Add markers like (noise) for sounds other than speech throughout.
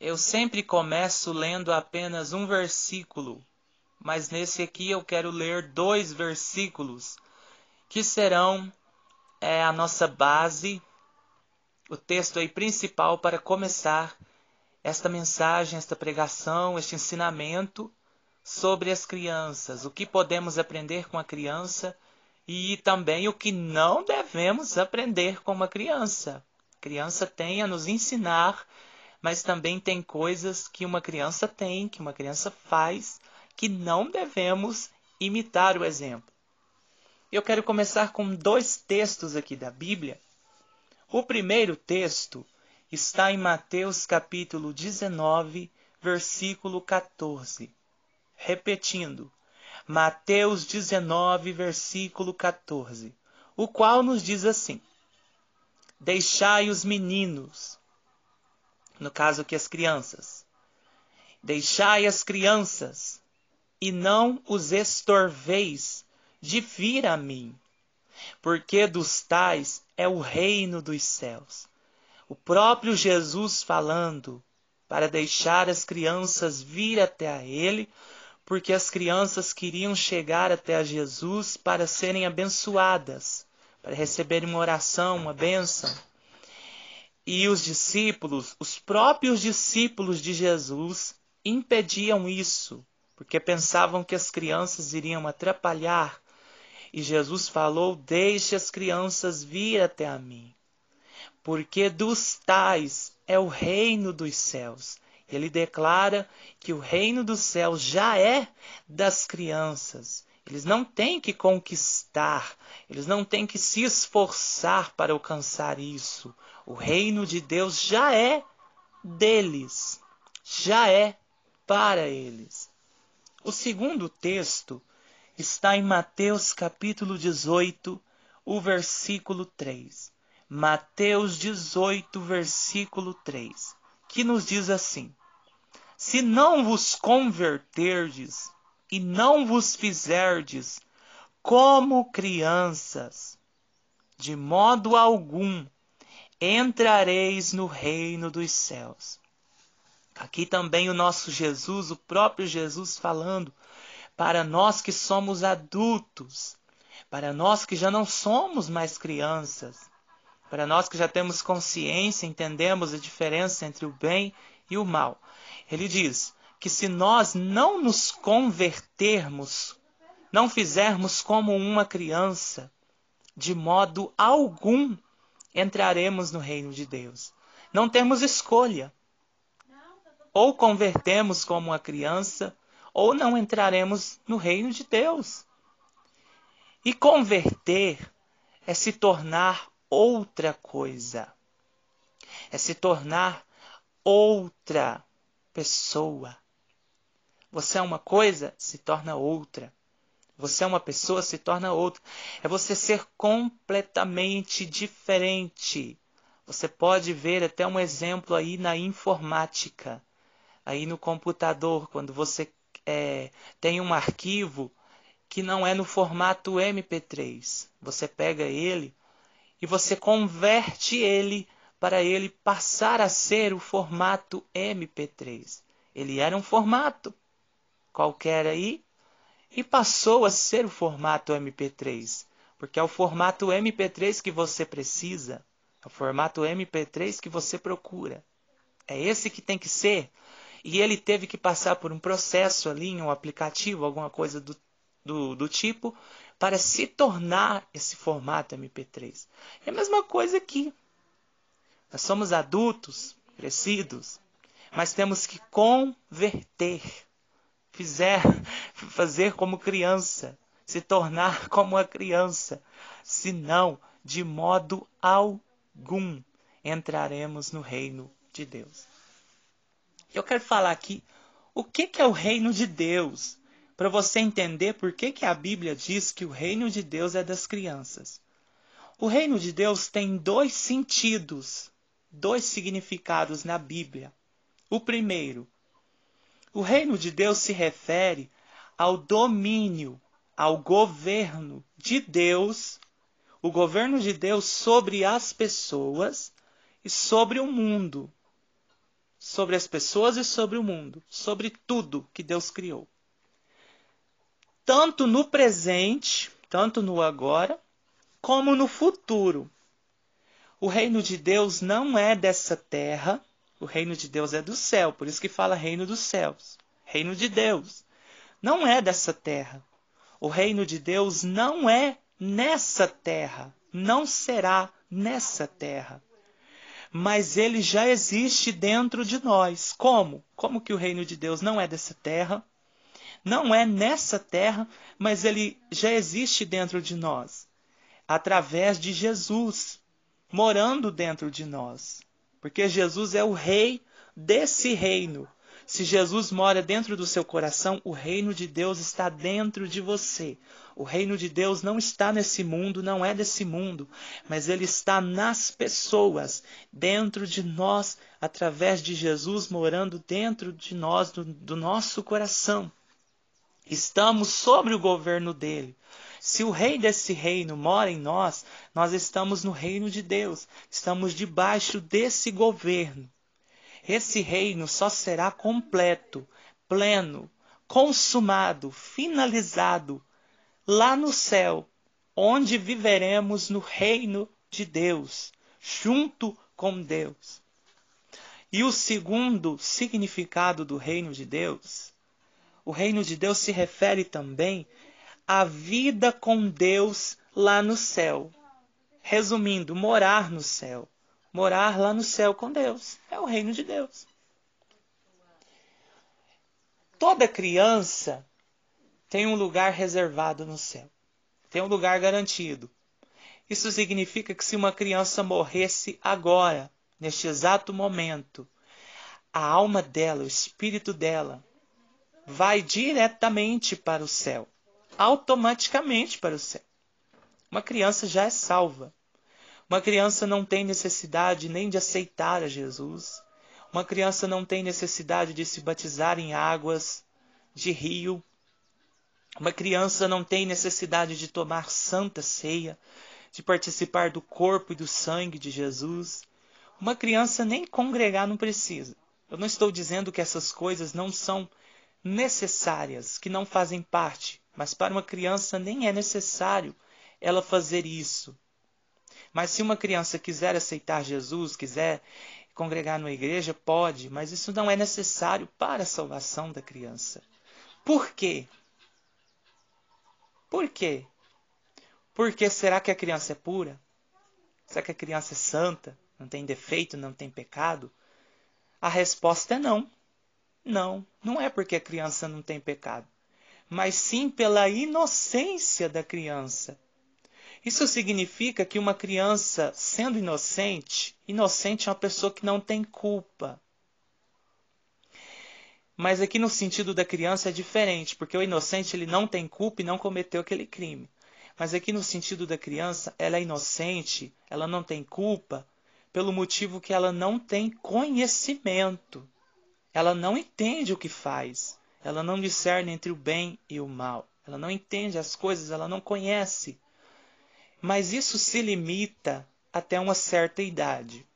Eu sempre começo lendo apenas um versículo, mas nesse aqui eu quero ler dois versículos que serão é, a nossa base, o texto aí principal para começar esta mensagem, esta pregação, este ensinamento sobre as crianças, o que podemos aprender com a criança e também o que não devemos aprender com uma criança. A criança tem a nos ensinar mas também tem coisas que uma criança tem, que uma criança faz, que não devemos imitar o exemplo. Eu quero começar com dois textos aqui da Bíblia. O primeiro texto está em Mateus capítulo 19, versículo 14. Repetindo, Mateus 19, versículo 14, o qual nos diz assim: Deixai os meninos no caso que as crianças. Deixai as crianças e não os estorveis de vir a mim, porque dos tais é o reino dos céus. O próprio Jesus falando para deixar as crianças vir até a ele, porque as crianças queriam chegar até a Jesus para serem abençoadas, para receberem uma oração, uma bênção. E os discípulos, os próprios discípulos de Jesus, impediam isso, porque pensavam que as crianças iriam atrapalhar. E Jesus falou: Deixe as crianças vir até a mim, porque dos tais é o reino dos céus. Ele declara que o reino dos céus já é das crianças. Eles não têm que conquistar, eles não têm que se esforçar para alcançar isso. O reino de Deus já é deles, já é para eles. O segundo texto está em Mateus capítulo 18, o versículo 3. Mateus 18, versículo 3, que nos diz assim: Se não vos converterdes e não vos fizerdes como crianças, de modo algum entrareis no reino dos céus. Aqui também o nosso Jesus, o próprio Jesus falando para nós que somos adultos, para nós que já não somos mais crianças, para nós que já temos consciência, entendemos a diferença entre o bem e o mal. Ele diz: que se nós não nos convertermos, não fizermos como uma criança, de modo algum entraremos no reino de Deus. Não temos escolha. Ou convertemos como uma criança, ou não entraremos no reino de Deus. E converter é se tornar outra coisa. É se tornar outra pessoa. Você é uma coisa, se torna outra. Você é uma pessoa, se torna outra. É você ser completamente diferente. Você pode ver até um exemplo aí na informática, aí no computador, quando você é, tem um arquivo que não é no formato MP3. Você pega ele e você converte ele para ele passar a ser o formato MP3. Ele era um formato, qualquer aí e passou a ser o formato MP3, porque é o formato MP3 que você precisa, é o formato MP3 que você procura. É esse que tem que ser. E ele teve que passar por um processo ali em um aplicativo, alguma coisa do, do, do tipo, para se tornar esse formato MP3. É a mesma coisa aqui. Nós somos adultos, crescidos, mas temos que converter fizer, fazer como criança, se tornar como a criança, senão de modo algum entraremos no reino de Deus. Eu quero falar aqui o que, que é o reino de Deus, para você entender por que, que a Bíblia diz que o reino de Deus é das crianças. O reino de Deus tem dois sentidos, dois significados na Bíblia. O primeiro o reino de Deus se refere ao domínio, ao governo de Deus, o governo de Deus sobre as pessoas e sobre o mundo. Sobre as pessoas e sobre o mundo, sobre tudo que Deus criou. Tanto no presente, tanto no agora, como no futuro. O reino de Deus não é dessa terra, o reino de Deus é do céu, por isso que fala reino dos céus. Reino de Deus. Não é dessa terra. O reino de Deus não é nessa terra. Não será nessa terra. Mas ele já existe dentro de nós. Como? Como que o reino de Deus não é dessa terra? Não é nessa terra, mas ele já existe dentro de nós. Através de Jesus morando dentro de nós. Porque Jesus é o rei desse reino. Se Jesus mora dentro do seu coração, o reino de Deus está dentro de você. O reino de Deus não está nesse mundo, não é desse mundo, mas ele está nas pessoas, dentro de nós, através de Jesus morando dentro de nós, do, do nosso coração. Estamos sobre o governo dele. Se o rei desse reino mora em nós, nós estamos no reino de Deus, estamos debaixo desse governo. Esse reino só será completo, pleno, consumado, finalizado lá no céu, onde viveremos no reino de Deus, junto com Deus. E o segundo significado do reino de Deus, o reino de Deus se refere também a vida com Deus lá no céu. Resumindo, morar no céu. Morar lá no céu com Deus. É o reino de Deus. Toda criança tem um lugar reservado no céu. Tem um lugar garantido. Isso significa que se uma criança morresse agora, neste exato momento, a alma dela, o espírito dela, vai diretamente para o céu automaticamente para o céu. Uma criança já é salva. Uma criança não tem necessidade nem de aceitar a Jesus. Uma criança não tem necessidade de se batizar em águas de rio. Uma criança não tem necessidade de tomar santa ceia, de participar do corpo e do sangue de Jesus. Uma criança nem congregar não precisa. Eu não estou dizendo que essas coisas não são necessárias, que não fazem parte mas para uma criança nem é necessário ela fazer isso. Mas se uma criança quiser aceitar Jesus, quiser congregar numa igreja, pode, mas isso não é necessário para a salvação da criança. Por quê? Por quê? Porque será que a criança é pura? Será que a criança é santa? Não tem defeito, não tem pecado? A resposta é não. Não, não é porque a criança não tem pecado mas sim pela inocência da criança. Isso significa que uma criança, sendo inocente, inocente é uma pessoa que não tem culpa. Mas aqui no sentido da criança é diferente, porque o inocente ele não tem culpa e não cometeu aquele crime. Mas aqui no sentido da criança, ela é inocente, ela não tem culpa, pelo motivo que ela não tem conhecimento. Ela não entende o que faz. Ela não discerne entre o bem e o mal. Ela não entende as coisas, ela não conhece. Mas isso se limita até uma certa idade.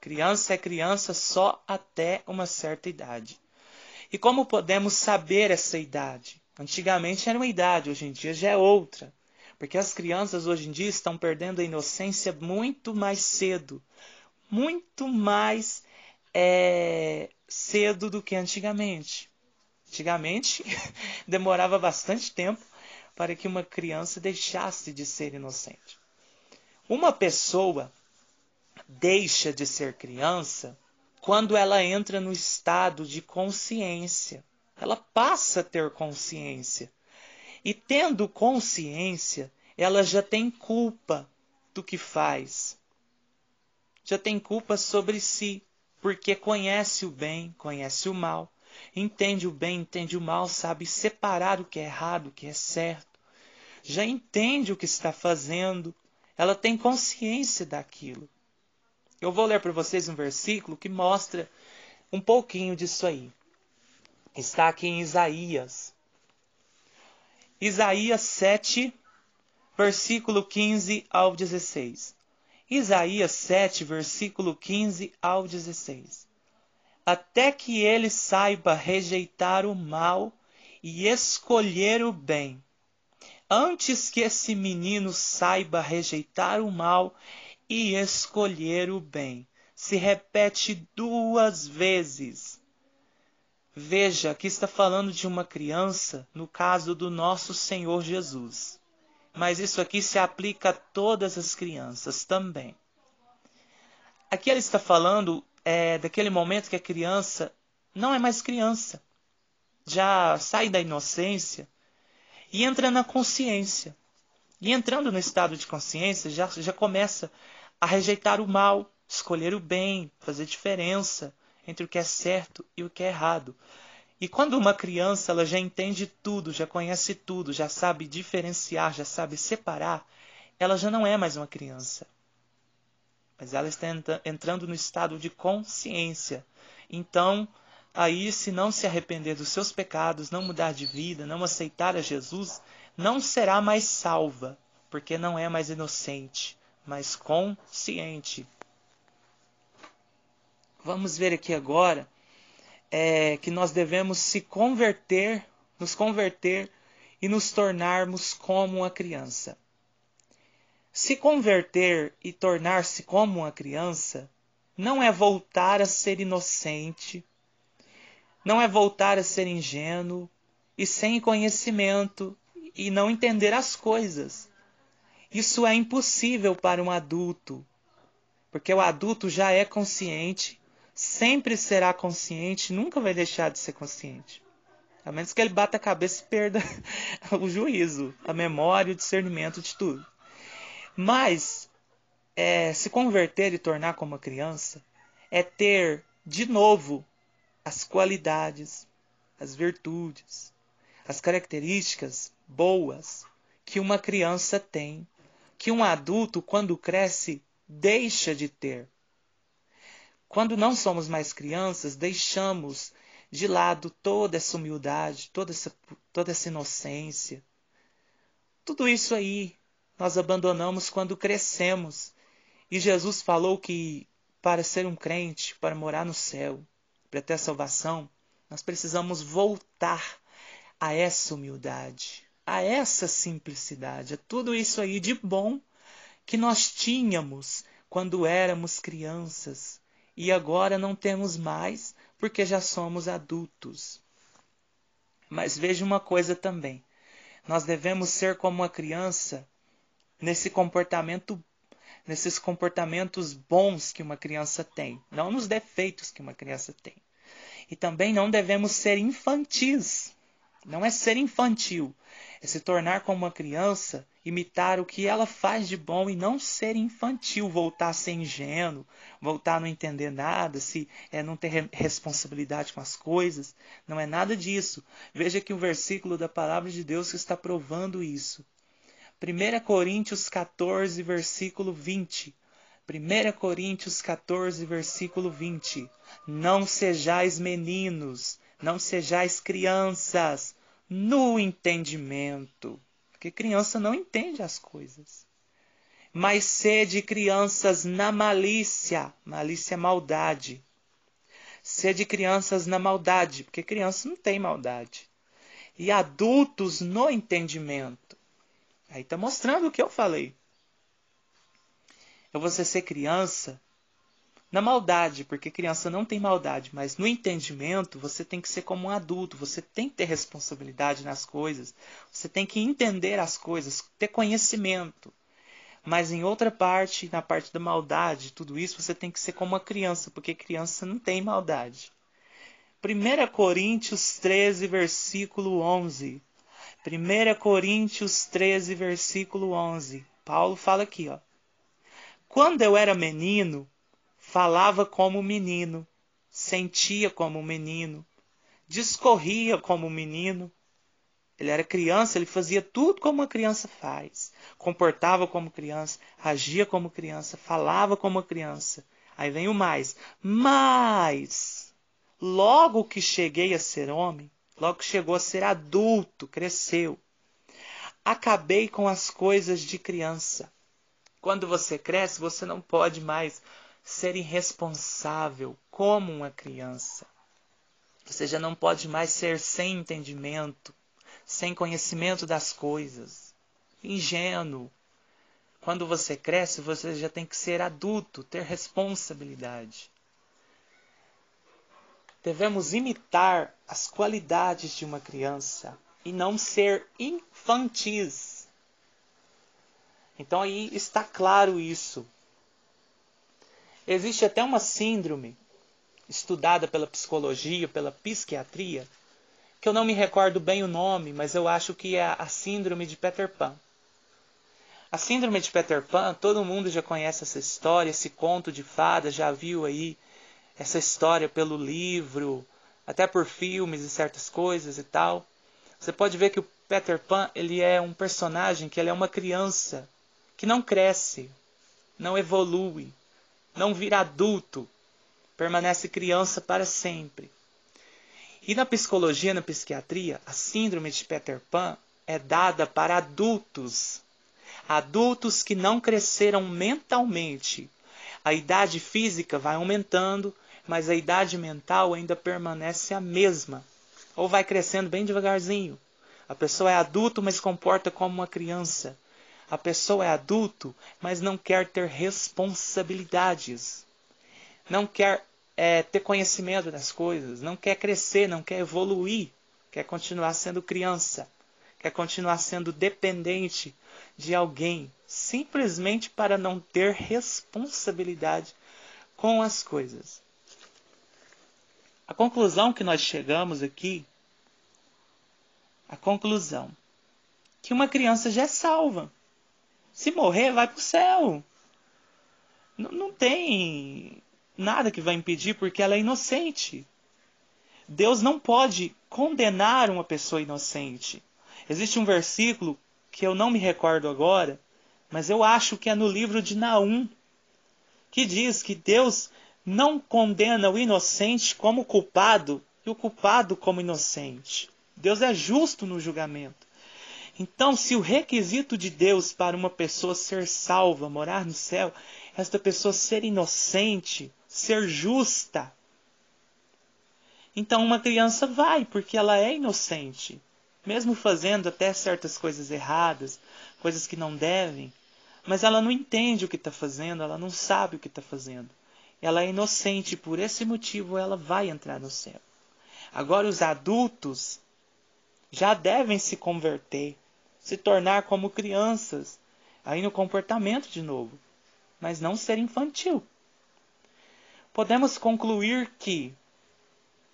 Criança é criança só até uma certa idade. E como podemos saber essa idade? Antigamente era uma idade, hoje em dia já é outra. Porque as crianças hoje em dia estão perdendo a inocência muito mais cedo, muito mais é, cedo do que antigamente. Antigamente, (laughs) demorava bastante tempo para que uma criança deixasse de ser inocente. Uma pessoa deixa de ser criança quando ela entra no estado de consciência. Ela passa a ter consciência. E tendo consciência, ela já tem culpa do que faz. Já tem culpa sobre si porque conhece o bem, conhece o mal, entende o bem, entende o mal, sabe separar o que é errado, o que é certo, já entende o que está fazendo, ela tem consciência daquilo. Eu vou ler para vocês um versículo que mostra um pouquinho disso aí. Está aqui em Isaías. Isaías 7, versículo 15 ao 16. Isaías 7, versículo 15 ao 16. Até que ele saiba rejeitar o mal e escolher o bem. Antes que esse menino saiba rejeitar o mal e escolher o bem. Se repete duas vezes. Veja que está falando de uma criança, no caso do nosso Senhor Jesus mas isso aqui se aplica a todas as crianças também. Aqui ela está falando é, daquele momento que a criança não é mais criança, já sai da inocência e entra na consciência. E entrando no estado de consciência, já, já começa a rejeitar o mal, escolher o bem, fazer diferença entre o que é certo e o que é errado. E quando uma criança ela já entende tudo, já conhece tudo, já sabe diferenciar, já sabe separar, ela já não é mais uma criança. Mas ela está entrando no estado de consciência. Então, aí, se não se arrepender dos seus pecados, não mudar de vida, não aceitar a Jesus, não será mais salva, porque não é mais inocente, mas consciente. Vamos ver aqui agora é, que nós devemos se converter, nos converter e nos tornarmos como uma criança. Se converter e tornar-se como uma criança não é voltar a ser inocente, não é voltar a ser ingênuo e sem conhecimento e não entender as coisas. Isso é impossível para um adulto, porque o adulto já é consciente sempre será consciente, nunca vai deixar de ser consciente. A menos que ele bata a cabeça e perda (laughs) o juízo, a memória, o discernimento de tudo. Mas é, se converter e tornar como uma criança é ter de novo as qualidades, as virtudes, as características boas que uma criança tem, que um adulto, quando cresce, deixa de ter. Quando não somos mais crianças, deixamos de lado toda essa humildade, toda essa, toda essa inocência. Tudo isso aí nós abandonamos quando crescemos. E Jesus falou que para ser um crente, para morar no céu, para ter salvação, nós precisamos voltar a essa humildade, a essa simplicidade, a tudo isso aí de bom que nós tínhamos quando éramos crianças e agora não temos mais, porque já somos adultos. Mas veja uma coisa também: nós devemos ser como a criança nesse comportamento nesses comportamentos bons que uma criança tem, não nos defeitos que uma criança tem. E também não devemos ser infantis. Não é ser infantil, é se tornar como uma criança, imitar o que ela faz de bom e não ser infantil, voltar a ser ingênuo, voltar a não entender nada, se é não ter responsabilidade com as coisas. Não é nada disso. Veja que o versículo da palavra de Deus está provando isso. 1 Coríntios 14, versículo 20. 1 Coríntios 14, versículo 20. Não sejais meninos, não sejais crianças no entendimento, porque criança não entende as coisas. Mas sede crianças na malícia, malícia é maldade. Sede crianças na maldade, porque criança não tem maldade. E adultos no entendimento. Aí está mostrando o que eu falei. Eu você ser criança na maldade, porque criança não tem maldade, mas no entendimento você tem que ser como um adulto, você tem que ter responsabilidade nas coisas, você tem que entender as coisas, ter conhecimento. Mas em outra parte, na parte da maldade, tudo isso, você tem que ser como uma criança, porque criança não tem maldade. 1 Coríntios 13, versículo 11. 1 Coríntios 13, versículo 11. Paulo fala aqui, ó. Quando eu era menino, falava como menino, sentia como menino, discorria como menino. Ele era criança, ele fazia tudo como uma criança faz. Comportava como criança, agia como criança, falava como criança. Aí vem o mais. Mas, logo que cheguei a ser homem, logo que chegou a ser adulto, cresceu, acabei com as coisas de criança. Quando você cresce, você não pode mais ser irresponsável como uma criança. Você já não pode mais ser sem entendimento, sem conhecimento das coisas, ingênuo. Quando você cresce, você já tem que ser adulto, ter responsabilidade. Devemos imitar as qualidades de uma criança e não ser infantis. Então aí está claro isso. Existe até uma síndrome estudada pela psicologia, pela psiquiatria, que eu não me recordo bem o nome, mas eu acho que é a síndrome de Peter Pan. A síndrome de Peter Pan, todo mundo já conhece essa história, esse conto de fadas, já viu aí essa história pelo livro, até por filmes e certas coisas e tal. Você pode ver que o Peter Pan, ele é um personagem que ele é uma criança que não cresce, não evolui não vira adulto, permanece criança para sempre. E na psicologia, na psiquiatria, a síndrome de Peter Pan é dada para adultos. Adultos que não cresceram mentalmente. A idade física vai aumentando, mas a idade mental ainda permanece a mesma. Ou vai crescendo bem devagarzinho. A pessoa é adulto, mas comporta como uma criança. A pessoa é adulto, mas não quer ter responsabilidades. Não quer é, ter conhecimento das coisas, não quer crescer, não quer evoluir, quer continuar sendo criança, quer continuar sendo dependente de alguém, simplesmente para não ter responsabilidade com as coisas. A conclusão que nós chegamos aqui, a conclusão que uma criança já é salva. Se morrer, vai pro céu. N não tem nada que vai impedir, porque ela é inocente. Deus não pode condenar uma pessoa inocente. Existe um versículo que eu não me recordo agora, mas eu acho que é no livro de Naum, que diz que Deus não condena o inocente como culpado e o culpado como inocente. Deus é justo no julgamento. Então, se o requisito de Deus para uma pessoa ser salva, morar no céu, é esta pessoa ser inocente, ser justa, então uma criança vai, porque ela é inocente, mesmo fazendo até certas coisas erradas, coisas que não devem, mas ela não entende o que está fazendo, ela não sabe o que está fazendo. Ela é inocente, por esse motivo ela vai entrar no céu. Agora, os adultos já devem se converter, se tornar como crianças, aí no comportamento de novo, mas não ser infantil. Podemos concluir que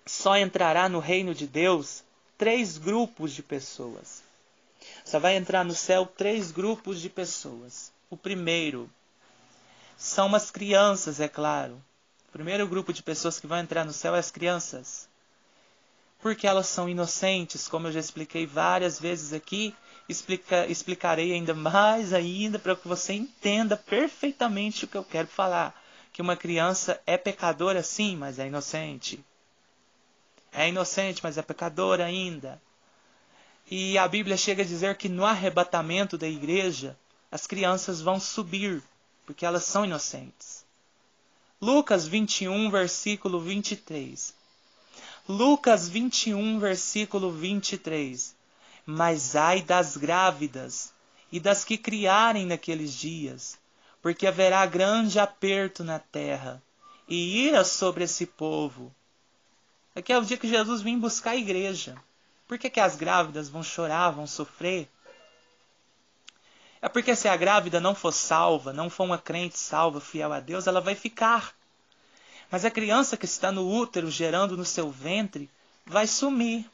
só entrará no reino de Deus três grupos de pessoas. Só vai entrar no céu três grupos de pessoas. O primeiro são as crianças, é claro. O primeiro grupo de pessoas que vão entrar no céu é as crianças. Porque elas são inocentes, como eu já expliquei várias vezes aqui, explica, explicarei ainda mais ainda para que você entenda perfeitamente o que eu quero falar. Que uma criança é pecadora sim, mas é inocente. É inocente, mas é pecadora ainda. E a Bíblia chega a dizer que no arrebatamento da igreja, as crianças vão subir, porque elas são inocentes. Lucas 21, versículo 23. Lucas 21, versículo 23. Mas ai das grávidas e das que criarem naqueles dias, porque haverá grande aperto na terra e ira sobre esse povo. Aqui é o dia que Jesus vem buscar a igreja. Por que, que as grávidas vão chorar, vão sofrer? É porque se a grávida não for salva, não for uma crente salva, fiel a Deus, ela vai ficar. Mas a criança que está no útero, gerando no seu ventre, vai sumir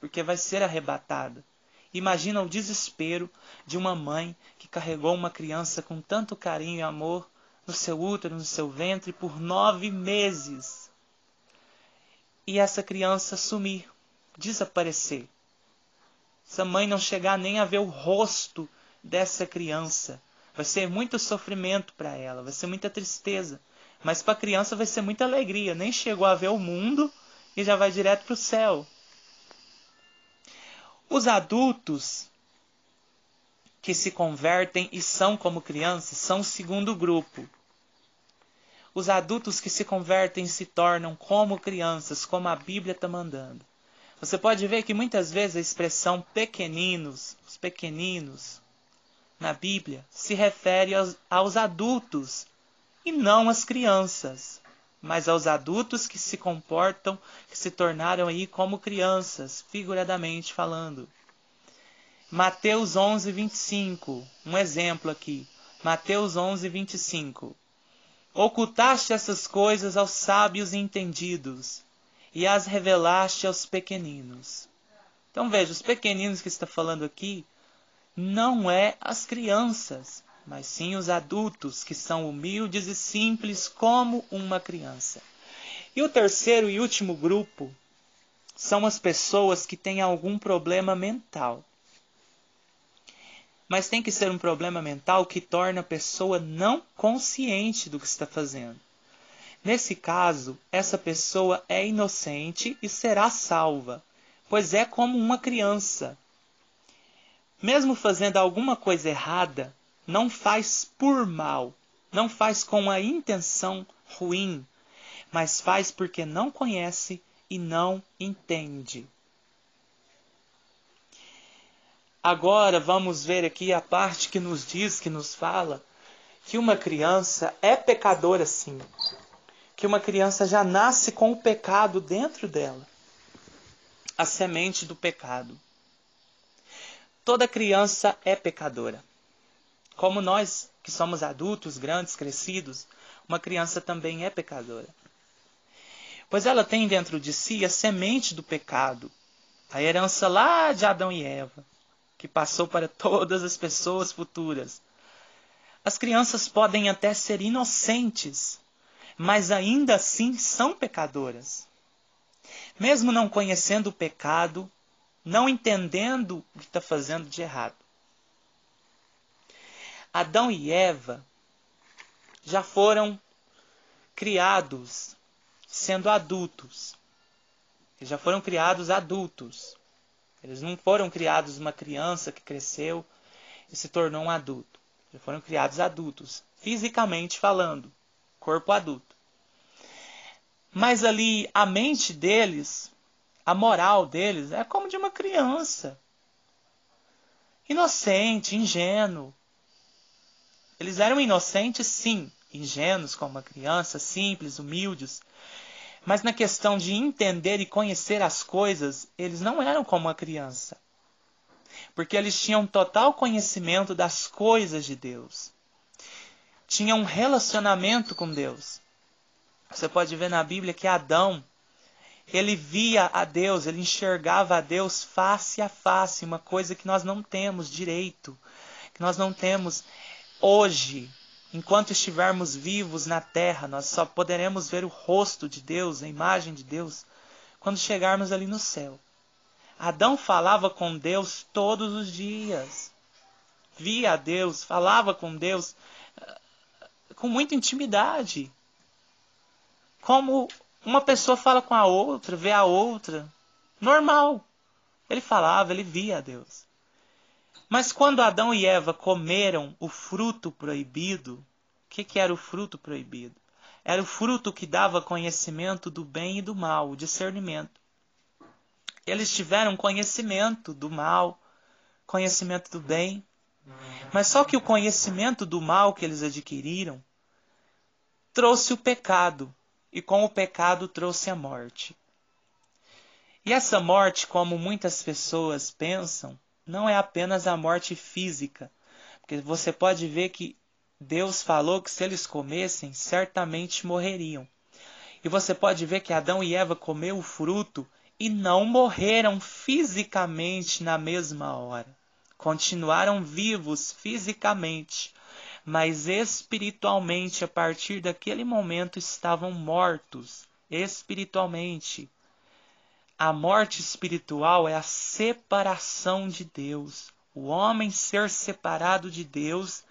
porque vai ser arrebatada. Imagina o desespero de uma mãe que carregou uma criança com tanto carinho e amor no seu útero, no seu ventre, por nove meses. E essa criança sumir, desaparecer. Essa mãe não chegar nem a ver o rosto dessa criança. Vai ser muito sofrimento para ela, vai ser muita tristeza. Mas para a criança vai ser muita alegria. Nem chegou a ver o mundo e já vai direto para o céu. Os adultos que se convertem e são como crianças são o segundo grupo. Os adultos que se convertem se tornam como crianças, como a Bíblia está mandando. Você pode ver que muitas vezes a expressão pequeninos, os pequeninos, na Bíblia, se refere aos, aos adultos e não às crianças mas aos adultos que se comportam, que se tornaram aí como crianças, figuradamente falando. Mateus 11, 25. Um exemplo aqui. Mateus 11, 25. Ocultaste essas coisas aos sábios e entendidos, e as revelaste aos pequeninos. Então veja, os pequeninos que está falando aqui não é as crianças mas sim os adultos que são humildes e simples como uma criança. E o terceiro e último grupo são as pessoas que têm algum problema mental. Mas tem que ser um problema mental que torna a pessoa não consciente do que está fazendo. Nesse caso, essa pessoa é inocente e será salva, pois é como uma criança. Mesmo fazendo alguma coisa errada, não faz por mal, não faz com a intenção ruim, mas faz porque não conhece e não entende. Agora vamos ver aqui a parte que nos diz, que nos fala que uma criança é pecadora sim, que uma criança já nasce com o pecado dentro dela, a semente do pecado. Toda criança é pecadora. Como nós que somos adultos, grandes, crescidos, uma criança também é pecadora. Pois ela tem dentro de si a semente do pecado, a herança lá de Adão e Eva, que passou para todas as pessoas futuras. As crianças podem até ser inocentes, mas ainda assim são pecadoras. Mesmo não conhecendo o pecado, não entendendo o que está fazendo de errado, Adão e Eva já foram criados sendo adultos. Eles já foram criados adultos. Eles não foram criados uma criança que cresceu e se tornou um adulto. Já foram criados adultos, fisicamente falando, corpo adulto. Mas ali a mente deles, a moral deles é como de uma criança. Inocente, ingênuo, eles eram inocentes, sim, ingênuos como uma criança, simples, humildes. Mas na questão de entender e conhecer as coisas, eles não eram como uma criança. Porque eles tinham total conhecimento das coisas de Deus. Tinham um relacionamento com Deus. Você pode ver na Bíblia que Adão, ele via a Deus, ele enxergava a Deus face a face, uma coisa que nós não temos direito, que nós não temos Hoje, enquanto estivermos vivos na terra, nós só poderemos ver o rosto de Deus, a imagem de Deus, quando chegarmos ali no céu. Adão falava com Deus todos os dias. Via a Deus, falava com Deus eh, com muita intimidade. Como uma pessoa fala com a outra, vê a outra. Normal. Ele falava, ele via a Deus. Mas quando Adão e Eva comeram o fruto proibido, o que, que era o fruto proibido? Era o fruto que dava conhecimento do bem e do mal, o discernimento. Eles tiveram conhecimento do mal, conhecimento do bem. Mas só que o conhecimento do mal que eles adquiriram trouxe o pecado, e com o pecado trouxe a morte. E essa morte, como muitas pessoas pensam, não é apenas a morte física. Porque você pode ver que Deus falou que se eles comessem, certamente morreriam. E você pode ver que Adão e Eva comeu o fruto e não morreram fisicamente na mesma hora. Continuaram vivos fisicamente, mas espiritualmente, a partir daquele momento, estavam mortos espiritualmente. A morte espiritual é a separação de Deus. O homem ser separado de Deus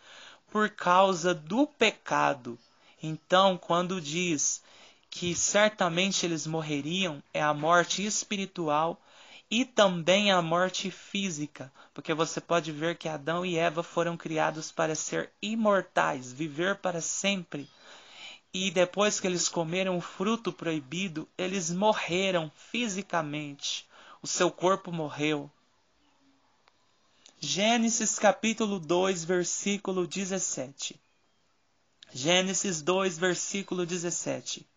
por causa do pecado. Então, quando diz que certamente eles morreriam, é a morte espiritual e também a morte física, porque você pode ver que Adão e Eva foram criados para ser imortais, viver para sempre. E depois que eles comeram o fruto proibido, eles morreram fisicamente. O seu corpo morreu. Gênesis capítulo 2, versículo 17. Gênesis 2, versículo 17.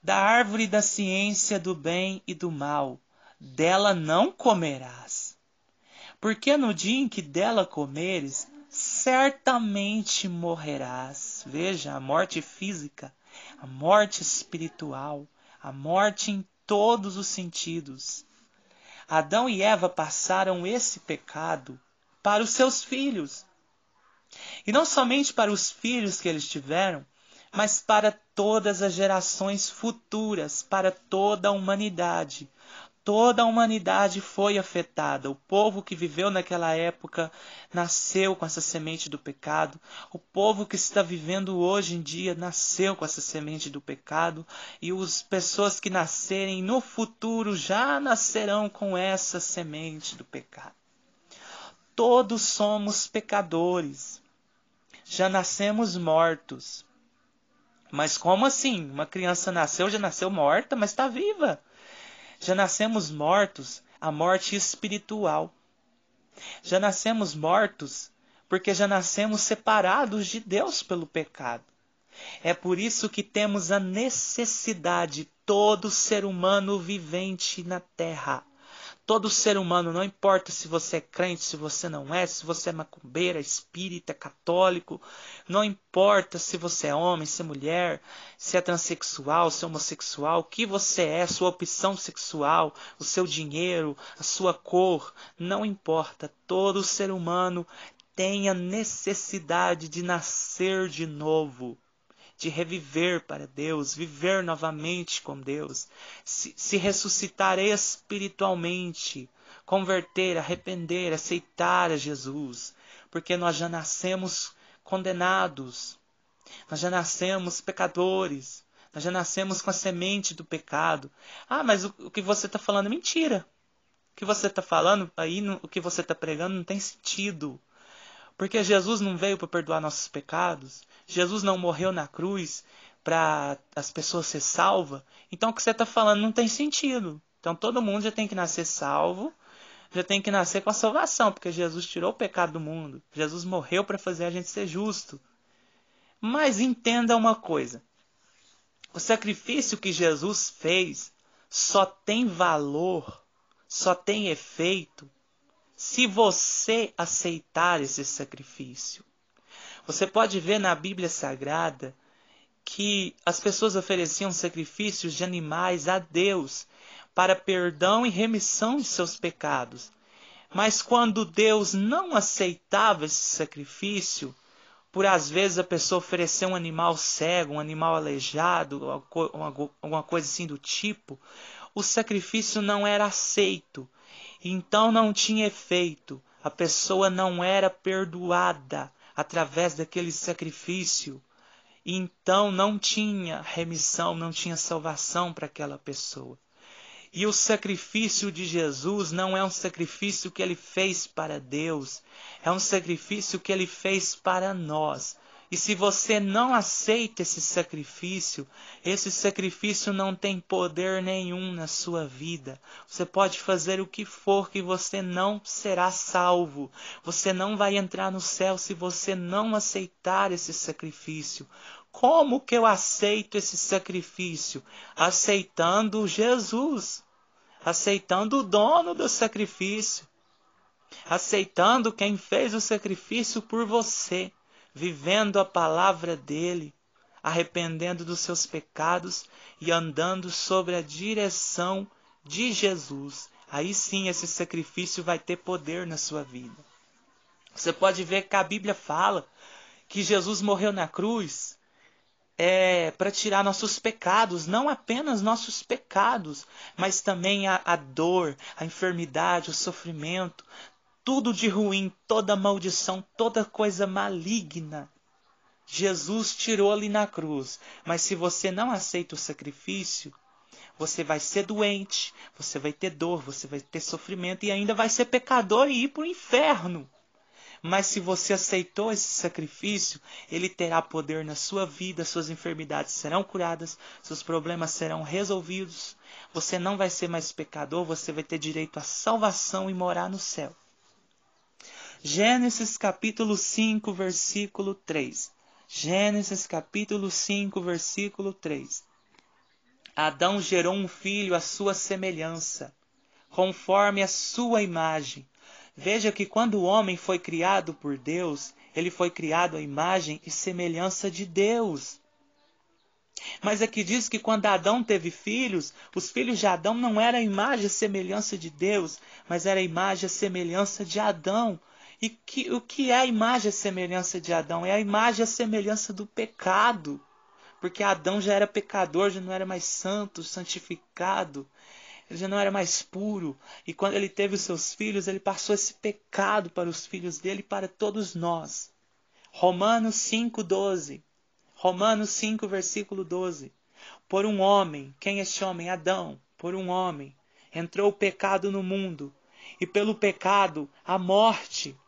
Da árvore da ciência do bem e do mal, dela não comerás. Porque no dia em que dela comeres, certamente morrerás. Veja, a morte física, a morte espiritual, a morte em todos os sentidos. Adão e Eva passaram esse pecado para os seus filhos. E não somente para os filhos que eles tiveram, mas para todas as gerações futuras, para toda a humanidade. Toda a humanidade foi afetada. O povo que viveu naquela época nasceu com essa semente do pecado. O povo que está vivendo hoje em dia nasceu com essa semente do pecado. E as pessoas que nascerem no futuro já nascerão com essa semente do pecado. Todos somos pecadores. Já nascemos mortos. Mas como assim? Uma criança nasceu, já nasceu morta, mas está viva. Já nascemos mortos à morte espiritual. Já nascemos mortos porque já nascemos separados de Deus pelo pecado. É por isso que temos a necessidade, todo ser humano vivente na terra, todo ser humano, não importa se você é crente, se você não é, se você é macumbeira, espírita, católico, não importa se você é homem, se é mulher, se é transexual, se é homossexual, o que você é, sua opção sexual, o seu dinheiro, a sua cor, não importa. Todo ser humano tem a necessidade de nascer de novo de reviver para Deus, viver novamente com Deus, se, se ressuscitar espiritualmente, converter, arrepender, aceitar a Jesus, porque nós já nascemos condenados, nós já nascemos pecadores, nós já nascemos com a semente do pecado. Ah, mas o, o que você está falando é mentira. O que você está falando aí, no, o que você está pregando não tem sentido. Porque Jesus não veio para perdoar nossos pecados, Jesus não morreu na cruz para as pessoas ser salvas, então o que você está falando não tem sentido. Então todo mundo já tem que nascer salvo, já tem que nascer com a salvação, porque Jesus tirou o pecado do mundo. Jesus morreu para fazer a gente ser justo. Mas entenda uma coisa: o sacrifício que Jesus fez só tem valor, só tem efeito, se você aceitar esse sacrifício. Você pode ver na Bíblia Sagrada que as pessoas ofereciam sacrifícios de animais a Deus para perdão e remissão de seus pecados. Mas quando Deus não aceitava esse sacrifício, por às vezes a pessoa oferecer um animal cego, um animal aleijado, alguma coisa assim do tipo, o sacrifício não era aceito, então não tinha efeito, a pessoa não era perdoada através daquele sacrifício. então não tinha remissão, não tinha salvação para aquela pessoa. E o sacrifício de Jesus não é um sacrifício que ele fez para Deus, é um sacrifício que ele fez para nós. E se você não aceita esse sacrifício, esse sacrifício não tem poder nenhum na sua vida. Você pode fazer o que for que você não será salvo. Você não vai entrar no céu se você não aceitar esse sacrifício. Como que eu aceito esse sacrifício? Aceitando Jesus, aceitando o dono do sacrifício, aceitando quem fez o sacrifício por você vivendo a palavra dele, arrependendo dos seus pecados e andando sobre a direção de Jesus. Aí sim esse sacrifício vai ter poder na sua vida. Você pode ver que a Bíblia fala que Jesus morreu na cruz é, para tirar nossos pecados, não apenas nossos pecados, mas também a, a dor, a enfermidade, o sofrimento, tudo de ruim, toda maldição, toda coisa maligna. Jesus tirou ali na cruz. Mas se você não aceita o sacrifício, você vai ser doente, você vai ter dor, você vai ter sofrimento e ainda vai ser pecador e ir para o inferno. Mas se você aceitou esse sacrifício, ele terá poder na sua vida, suas enfermidades serão curadas, seus problemas serão resolvidos, você não vai ser mais pecador, você vai ter direito à salvação e morar no céu. Gênesis capítulo 5, versículo 3. Gênesis capítulo 5, versículo 3. Adão gerou um filho à sua semelhança, conforme a sua imagem. Veja que quando o homem foi criado por Deus, ele foi criado à imagem e semelhança de Deus. Mas aqui diz que quando Adão teve filhos, os filhos de Adão não eram a imagem e semelhança de Deus, mas era a imagem e semelhança de Adão. E que, o que é a imagem e a semelhança de Adão? É a imagem e a semelhança do pecado. Porque Adão já era pecador, já não era mais santo, santificado, ele já não era mais puro. E quando ele teve os seus filhos, ele passou esse pecado para os filhos dele e para todos nós. Romanos 5, 12. Romanos 5, versículo 12. Por um homem, quem é este homem? Adão. Por um homem entrou o pecado no mundo, e pelo pecado a morte.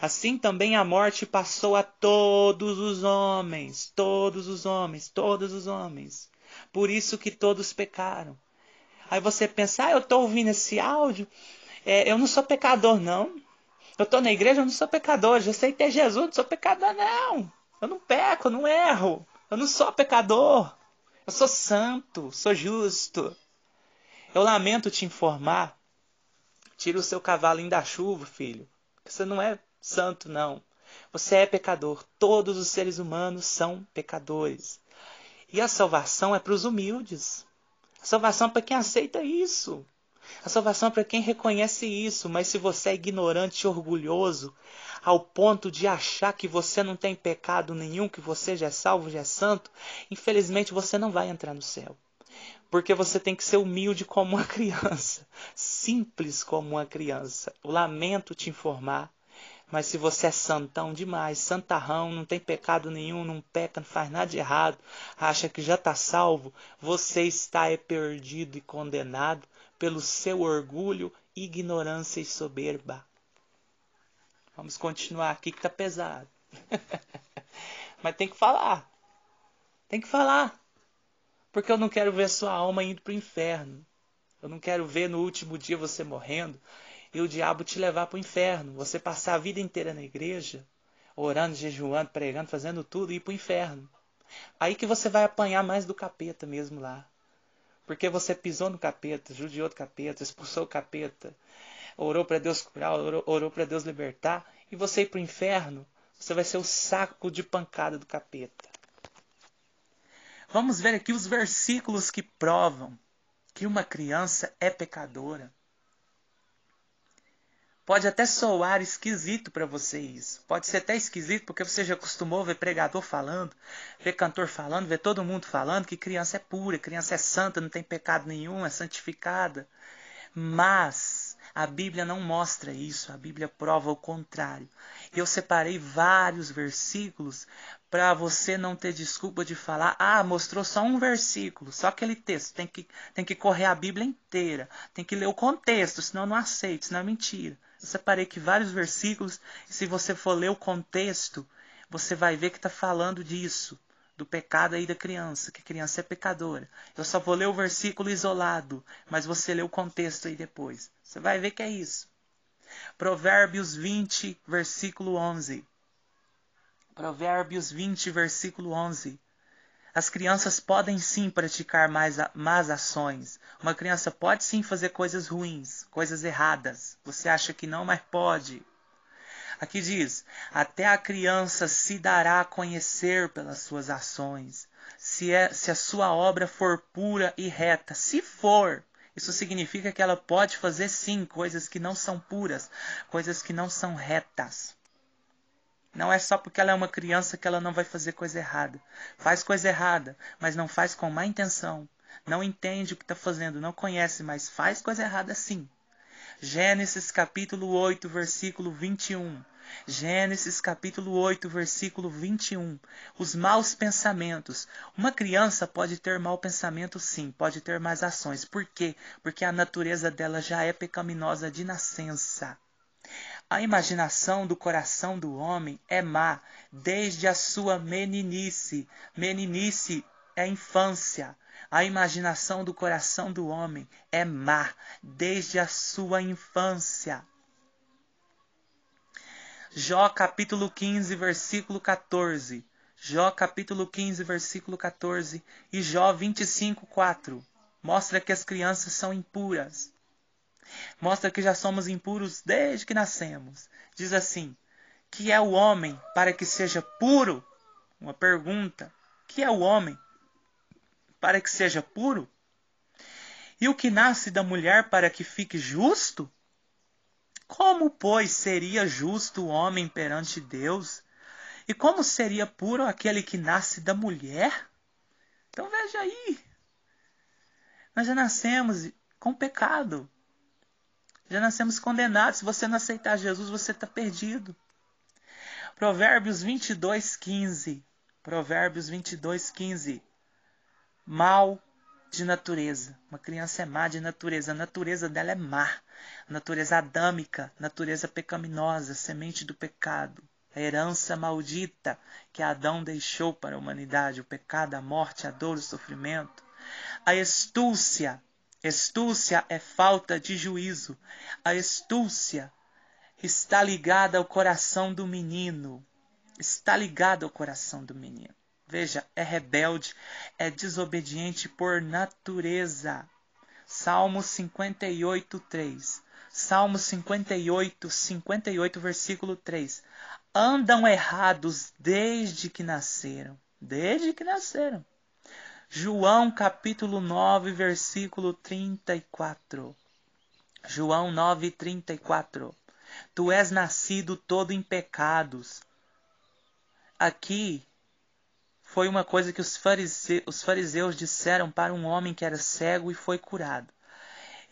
Assim também a morte passou a todos os homens, todos os homens, todos os homens. Por isso que todos pecaram. Aí você pensa, ah, eu estou ouvindo esse áudio, é, eu não sou pecador, não. Eu estou na igreja, eu não sou pecador. Eu sei ter Jesus, não sou pecador, não. Eu não peco, eu não erro. Eu não sou pecador. Eu sou santo, sou justo. Eu lamento te informar. Tira o seu cavalinho da chuva, filho. Você não é santo não. Você é pecador. Todos os seres humanos são pecadores. E a salvação é para os humildes. A salvação é para quem aceita isso. A salvação é para quem reconhece isso. Mas se você é ignorante e orgulhoso, ao ponto de achar que você não tem pecado nenhum, que você já é salvo, já é santo, infelizmente você não vai entrar no céu. Porque você tem que ser humilde como uma (laughs) criança, simples como uma criança. lamento te informar mas se você é santão demais, santarrão, não tem pecado nenhum, não peca, não faz nada de errado, acha que já está salvo, você está é perdido e condenado pelo seu orgulho, ignorância e soberba. Vamos continuar aqui que está pesado. (laughs) Mas tem que falar. Tem que falar. Porque eu não quero ver sua alma indo para o inferno. Eu não quero ver no último dia você morrendo e o diabo te levar para o inferno. Você passar a vida inteira na igreja, orando, jejuando, pregando, fazendo tudo e ir para o inferno. Aí que você vai apanhar mais do capeta mesmo lá. Porque você pisou no capeta, judiou do capeta, expulsou o capeta, orou para Deus curar, orou, orou para Deus libertar, e você ir para o inferno, você vai ser o saco de pancada do capeta. Vamos ver aqui os versículos que provam que uma criança é pecadora. Pode até soar esquisito para vocês. Pode ser até esquisito porque você já acostumou a ver pregador falando, ver cantor falando, ver todo mundo falando que criança é pura, criança é santa, não tem pecado nenhum, é santificada. Mas a Bíblia não mostra isso, a Bíblia prova o contrário. Eu separei vários versículos para você não ter desculpa de falar, ah, mostrou só um versículo, só aquele texto. Tem que, tem que correr a Bíblia inteira, tem que ler o contexto, senão não aceito, senão é mentira. Eu separei aqui vários versículos, e se você for ler o contexto, você vai ver que está falando disso, do pecado aí da criança, que a criança é pecadora. Eu só vou ler o versículo isolado, mas você lê o contexto aí depois. Você vai ver que é isso. Provérbios 20, versículo 11. Provérbios 20, versículo 11. As crianças podem sim praticar mais más ações. Uma criança pode sim fazer coisas ruins, coisas erradas. Você acha que não, mas pode. Aqui diz: até a criança se dará a conhecer pelas suas ações, se, é, se a sua obra for pura e reta. Se for, isso significa que ela pode fazer sim coisas que não são puras, coisas que não são retas. Não é só porque ela é uma criança que ela não vai fazer coisa errada. Faz coisa errada, mas não faz com má intenção. Não entende o que está fazendo, não conhece, mas faz coisa errada sim. Gênesis capítulo 8, versículo 21. Gênesis capítulo 8, versículo 21. Os maus pensamentos. Uma criança pode ter mau pensamento, sim, pode ter más ações. Por quê? Porque a natureza dela já é pecaminosa de nascença. A imaginação do coração do homem é má desde a sua meninice. Meninice é infância. A imaginação do coração do homem é má desde a sua infância. Jó capítulo 15, versículo 14. Jó capítulo 15, versículo 14 e Jó 25, 4. Mostra que as crianças são impuras mostra que já somos impuros desde que nascemos. Diz assim: Que é o homem para que seja puro? Uma pergunta: Que é o homem para que seja puro? E o que nasce da mulher para que fique justo? Como, pois, seria justo o homem perante Deus? E como seria puro aquele que nasce da mulher? Então veja aí. Nós já nascemos com pecado. Já nascemos condenados. Se você não aceitar Jesus, você está perdido. Provérbios 22, 15. Provérbios 22, 15. Mal de natureza. Uma criança é má de natureza. A natureza dela é má. natureza adâmica, natureza pecaminosa, semente do pecado. A herança maldita que Adão deixou para a humanidade, o pecado, a morte, a dor, o sofrimento. A estúcia, Estúcia é falta de juízo. A estúcia está ligada ao coração do menino. Está ligada ao coração do menino. Veja, é rebelde, é desobediente por natureza. Salmo 58, 3. Salmo 58, 58, versículo 3. Andam errados desde que nasceram. Desde que nasceram. João capítulo 9, versículo 34. João 9, 34. Tu és nascido todo em pecados. Aqui foi uma coisa que os, os fariseus disseram para um homem que era cego e foi curado.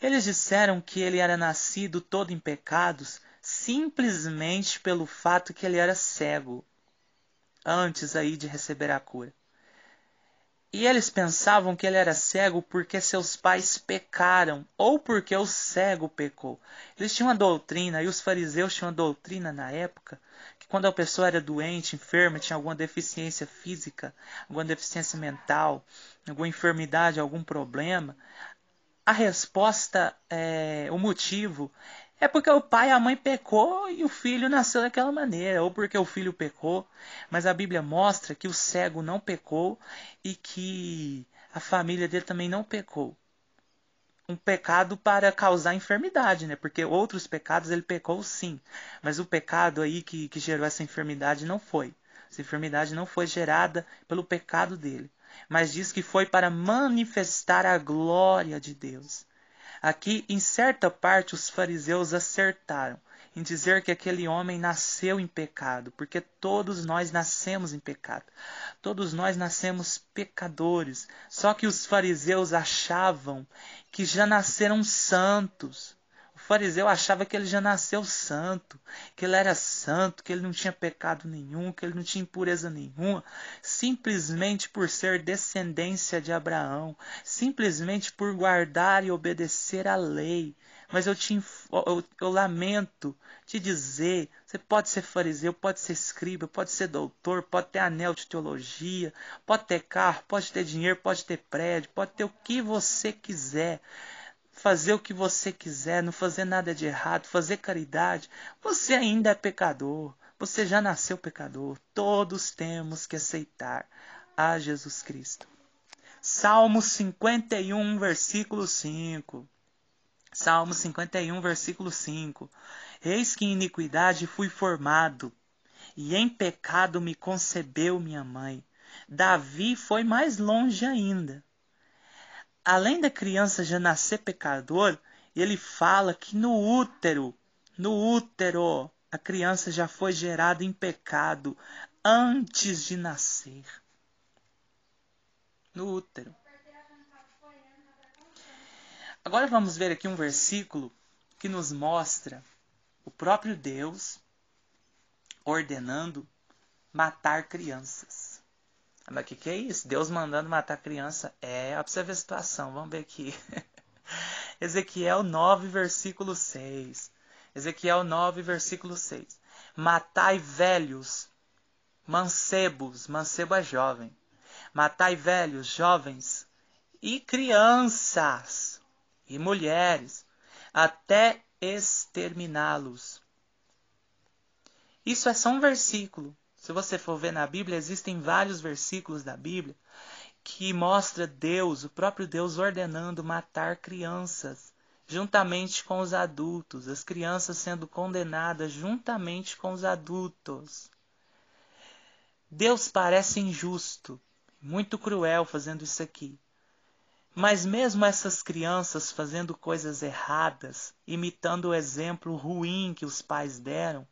Eles disseram que ele era nascido todo em pecados simplesmente pelo fato que ele era cego, antes aí de receber a cura. E eles pensavam que ele era cego porque seus pais pecaram ou porque o cego pecou. Eles tinham uma doutrina, e os fariseus tinham uma doutrina na época, que quando a pessoa era doente, enferma, tinha alguma deficiência física, alguma deficiência mental, alguma enfermidade, algum problema, a resposta, é, o motivo é porque o pai e a mãe pecou e o filho nasceu daquela maneira, ou porque o filho pecou. Mas a Bíblia mostra que o cego não pecou e que a família dele também não pecou. Um pecado para causar enfermidade, né? Porque outros pecados ele pecou sim, mas o pecado aí que, que gerou essa enfermidade não foi. Essa enfermidade não foi gerada pelo pecado dele, mas diz que foi para manifestar a glória de Deus. Aqui, em certa parte, os fariseus acertaram em dizer que aquele homem nasceu em pecado, porque todos nós nascemos em pecado. Todos nós nascemos pecadores. Só que os fariseus achavam que já nasceram santos, fariseu achava que ele já nasceu santo, que ele era santo, que ele não tinha pecado nenhum, que ele não tinha impureza nenhuma, simplesmente por ser descendência de Abraão, simplesmente por guardar e obedecer a lei. Mas eu, te, eu, eu lamento te dizer: você pode ser fariseu, pode ser escriba, pode ser doutor, pode ter anel de teologia, pode ter carro, pode ter dinheiro, pode ter prédio, pode ter o que você quiser fazer o que você quiser, não fazer nada de errado, fazer caridade, você ainda é pecador. Você já nasceu pecador. Todos temos que aceitar a Jesus Cristo. Salmo 51, versículo 5. Salmo 51, versículo 5. Eis que em iniquidade fui formado, e em pecado me concebeu minha mãe. Davi foi mais longe ainda além da criança já nascer pecador, ele fala que no útero, no útero, a criança já foi gerada em pecado antes de nascer. No útero. Agora vamos ver aqui um versículo que nos mostra o próprio Deus ordenando matar crianças. Mas o que, que é isso? Deus mandando matar criança? É, observe a situação, vamos ver aqui. (laughs) Ezequiel 9, versículo 6. Ezequiel 9, versículo 6. Matai velhos, mancebos, mancebo é jovem. Matai velhos, jovens e crianças e mulheres, até exterminá-los. Isso é só um versículo. Se você for ver na Bíblia, existem vários versículos da Bíblia que mostra Deus, o próprio Deus ordenando matar crianças juntamente com os adultos, as crianças sendo condenadas juntamente com os adultos. Deus parece injusto, muito cruel fazendo isso aqui. Mas mesmo essas crianças fazendo coisas erradas, imitando o exemplo ruim que os pais deram,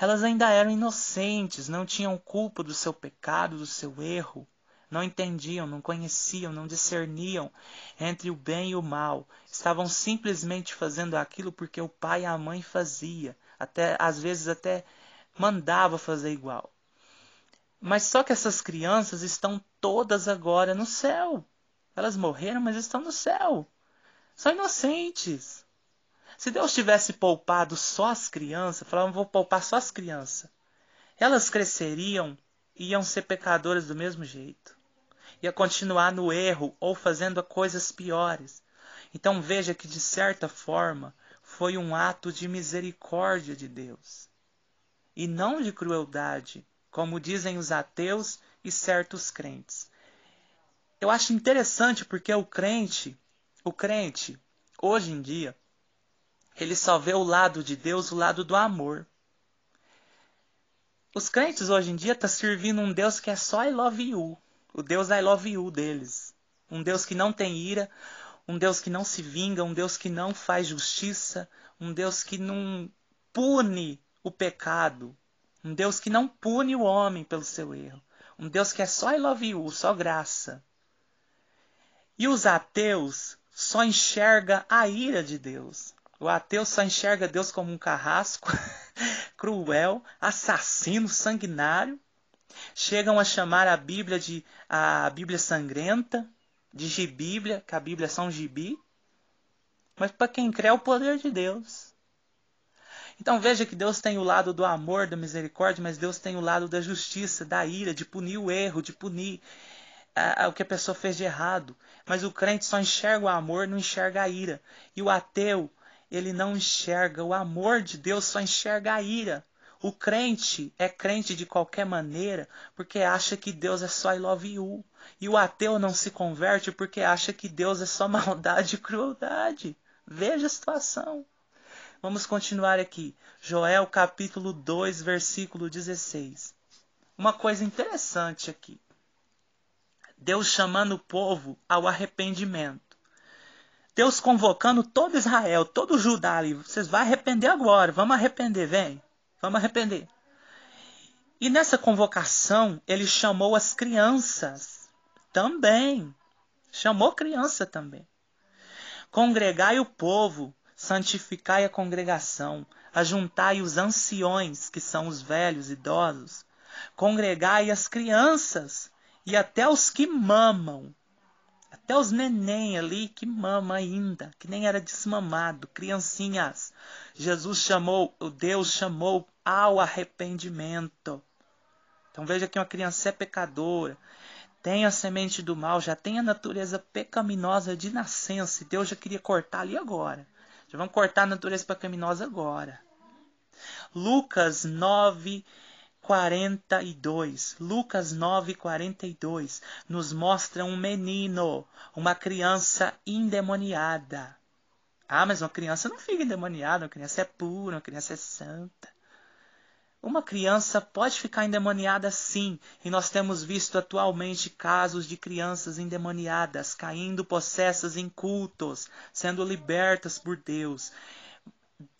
elas ainda eram inocentes, não tinham culpa do seu pecado, do seu erro, não entendiam, não conheciam, não discerniam entre o bem e o mal. Estavam simplesmente fazendo aquilo porque o pai e a mãe fazia, até às vezes até mandava fazer igual. Mas só que essas crianças estão todas agora no céu. Elas morreram, mas estão no céu. São inocentes. Se Deus tivesse poupado só as crianças, falando vou poupar só as crianças. Elas cresceriam e iam ser pecadoras do mesmo jeito. Ia continuar no erro ou fazendo coisas piores. Então veja que, de certa forma, foi um ato de misericórdia de Deus. E não de crueldade, como dizem os ateus e certos crentes. Eu acho interessante porque o crente, o crente, hoje em dia, ele só vê o lado de Deus, o lado do amor. Os crentes hoje em dia estão tá servindo um Deus que é só I love you. O Deus I love you deles. Um Deus que não tem ira, um Deus que não se vinga, um Deus que não faz justiça, um Deus que não pune o pecado, um Deus que não pune o homem pelo seu erro, um Deus que é só I love you, só graça. E os ateus só enxerga a ira de Deus. O ateu só enxerga Deus como um carrasco, (laughs) cruel, assassino, sanguinário. Chegam a chamar a Bíblia de a Bíblia sangrenta, de gibíblia, que a Bíblia é são gibi. Mas para quem crê é o poder de Deus. Então veja que Deus tem o lado do amor, da misericórdia, mas Deus tem o lado da justiça, da ira, de punir o erro, de punir o que a pessoa fez de errado. Mas o crente só enxerga o amor, não enxerga a ira. E o ateu ele não enxerga o amor de Deus, só enxerga a ira. O crente é crente de qualquer maneira porque acha que Deus é só I love you. E o ateu não se converte porque acha que Deus é só (laughs) maldade e crueldade. Veja a situação. Vamos continuar aqui. Joel capítulo 2, versículo 16. Uma coisa interessante aqui. Deus chamando o povo ao arrependimento. Deus convocando todo Israel, todo Judá ali. Vocês vão arrepender agora. Vamos arrepender, vem. Vamos arrepender. E nessa convocação, ele chamou as crianças também. Chamou criança também. Congregai o povo, santificai a congregação, ajuntai os anciões, que são os velhos, idosos, congregai as crianças e até os que mamam, até os neném ali que mama ainda, que nem era desmamado, criancinhas. Jesus chamou, o Deus chamou ao arrependimento. Então veja que uma criança é pecadora, tem a semente do mal, já tem a natureza pecaminosa de nascença, e Deus já queria cortar ali agora. Já vamos cortar a natureza pecaminosa agora. Lucas 9, 42, Lucas 9, 42, nos mostra um menino, uma criança endemoniada. Ah, mas uma criança não fica endemoniada, uma criança é pura, uma criança é santa. Uma criança pode ficar endemoniada sim, e nós temos visto atualmente casos de crianças endemoniadas caindo possessas em cultos, sendo libertas por Deus.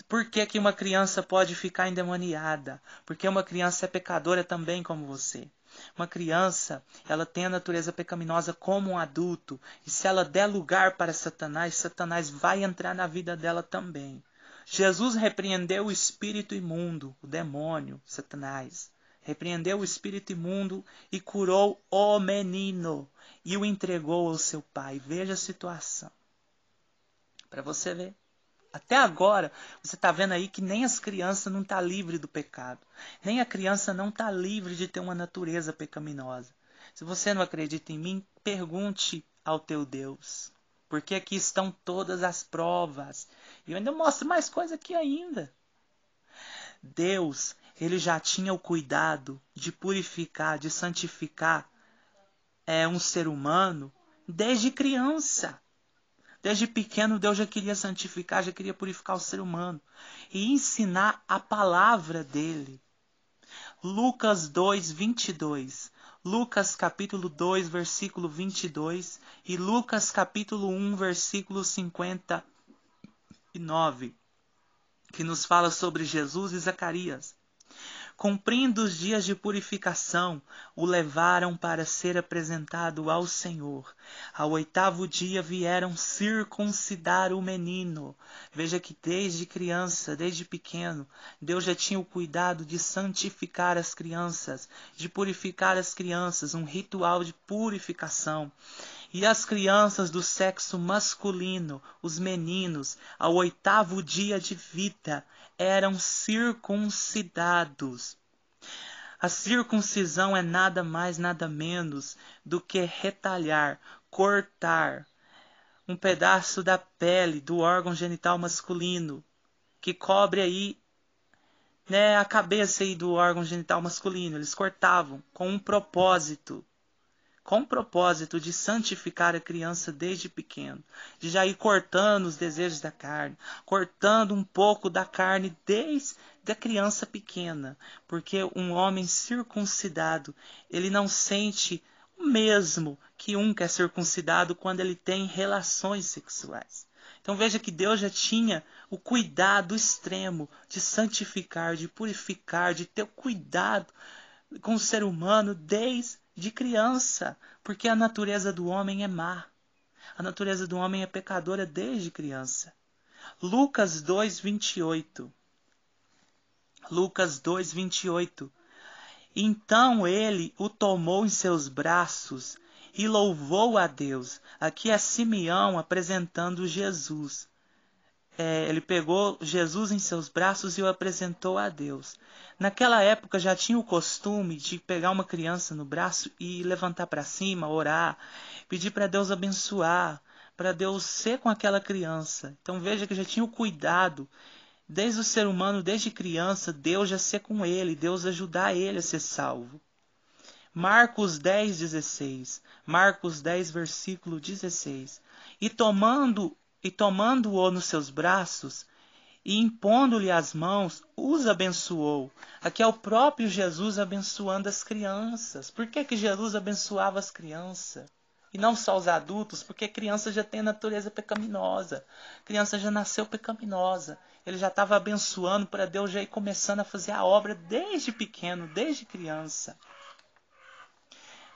Por que, que uma criança pode ficar endemoniada? Porque uma criança é pecadora também como você. Uma criança, ela tem a natureza pecaminosa como um adulto, e se ela der lugar para Satanás, Satanás vai entrar na vida dela também. Jesus repreendeu o espírito imundo, o demônio, Satanás. Repreendeu o espírito imundo e curou o menino e o entregou ao seu pai. Veja a situação. Para você ver. Até agora, você está vendo aí que nem as crianças não estão tá livres do pecado. Nem a criança não está livre de ter uma natureza pecaminosa. Se você não acredita em mim, pergunte ao teu Deus. Porque aqui estão todas as provas. E eu ainda mostro mais coisa aqui ainda. Deus, ele já tinha o cuidado de purificar, de santificar é, um ser humano desde criança. Desde pequeno, Deus já queria santificar, já queria purificar o ser humano e ensinar a palavra dele. Lucas 2, 22. Lucas capítulo 2, versículo 22 e Lucas capítulo 1, versículo 59, que nos fala sobre Jesus e Zacarias cumprindo os dias de purificação, o levaram para ser apresentado ao Senhor. Ao oitavo dia vieram circuncidar o menino. Veja que desde criança, desde pequeno, Deus já tinha o cuidado de santificar as crianças, de purificar as crianças, um ritual de purificação e as crianças do sexo masculino, os meninos, ao oitavo dia de vida, eram circuncidados. A circuncisão é nada mais, nada menos do que retalhar, cortar um pedaço da pele do órgão genital masculino, que cobre aí né, a cabeça aí do órgão genital masculino. Eles cortavam com um propósito com o propósito de santificar a criança desde pequeno, de já ir cortando os desejos da carne, cortando um pouco da carne desde a criança pequena, porque um homem circuncidado, ele não sente o mesmo que um que é circuncidado quando ele tem relações sexuais. Então veja que Deus já tinha o cuidado extremo de santificar, de purificar, de ter cuidado com o ser humano desde de criança, porque a natureza do homem é má. A natureza do homem é pecadora desde criança. Lucas 2, 28. Lucas 2:28. Então ele o tomou em seus braços e louvou a Deus. Aqui é Simeão apresentando Jesus é, ele pegou Jesus em seus braços e o apresentou a Deus. Naquela época já tinha o costume de pegar uma criança no braço e levantar para cima, orar, pedir para Deus abençoar, para Deus ser com aquela criança. Então veja que já tinha o cuidado. Desde o ser humano, desde criança, Deus já ser com ele, Deus ajudar ele a ser salvo. Marcos 10, 16. Marcos 10, versículo 16. E tomando e tomando-o nos seus braços e impondo-lhe as mãos, os abençoou. Aqui é o próprio Jesus abençoando as crianças. Por que, que Jesus abençoava as crianças? E não só os adultos, porque a criança já tem a natureza pecaminosa. A criança já nasceu pecaminosa. Ele já estava abençoando para Deus já ir começando a fazer a obra desde pequeno, desde criança.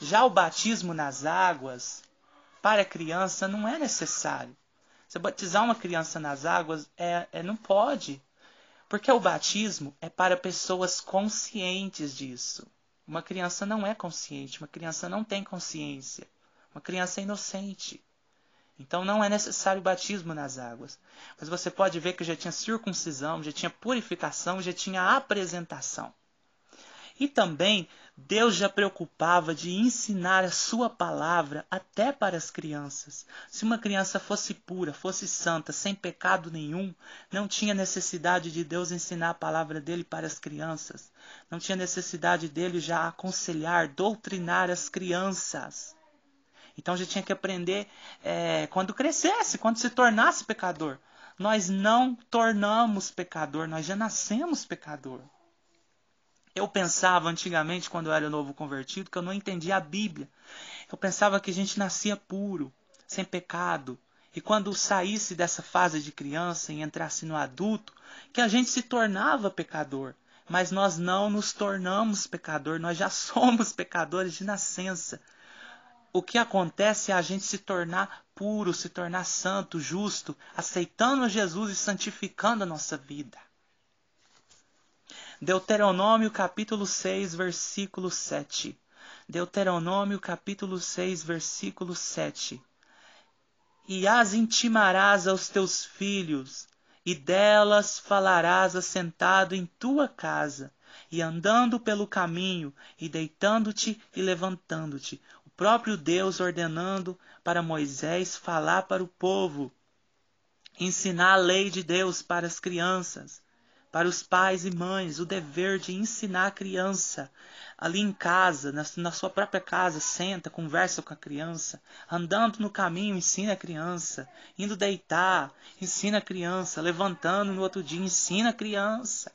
Já o batismo nas águas para a criança não é necessário. Você batizar uma criança nas águas é, é não pode. Porque o batismo é para pessoas conscientes disso. Uma criança não é consciente, uma criança não tem consciência. Uma criança é inocente. Então não é necessário batismo nas águas. Mas você pode ver que já tinha circuncisão, já tinha purificação, já tinha apresentação. E também Deus já preocupava de ensinar a sua palavra até para as crianças. Se uma criança fosse pura, fosse santa, sem pecado nenhum, não tinha necessidade de Deus ensinar a palavra dele para as crianças. Não tinha necessidade dele já aconselhar, doutrinar as crianças. Então já tinha que aprender é, quando crescesse, quando se tornasse pecador. Nós não tornamos pecador, nós já nascemos pecador. Eu pensava antigamente, quando eu era novo convertido, que eu não entendia a Bíblia. Eu pensava que a gente nascia puro, sem pecado. E quando saísse dessa fase de criança e entrasse no adulto, que a gente se tornava pecador. Mas nós não nos tornamos pecador, nós já (laughs) somos pecadores de nascença. O que acontece é a gente se tornar puro, se tornar santo, justo, aceitando Jesus e santificando a nossa vida. Deuteronômio capítulo 6, versículo 7. Deuteronômio capítulo 6, versículo 7. E as intimarás aos teus filhos, e delas falarás assentado em tua casa, e andando pelo caminho, e deitando-te e levantando-te. O próprio Deus ordenando para Moisés falar para o povo, ensinar a lei de Deus para as crianças, para os pais e mães o dever de ensinar a criança ali em casa, na, na, sua própria casa, senta, conversa com a criança, andando no caminho, ensina a criança, indo deitar, ensina a criança, levantando no outro dia, ensina a criança.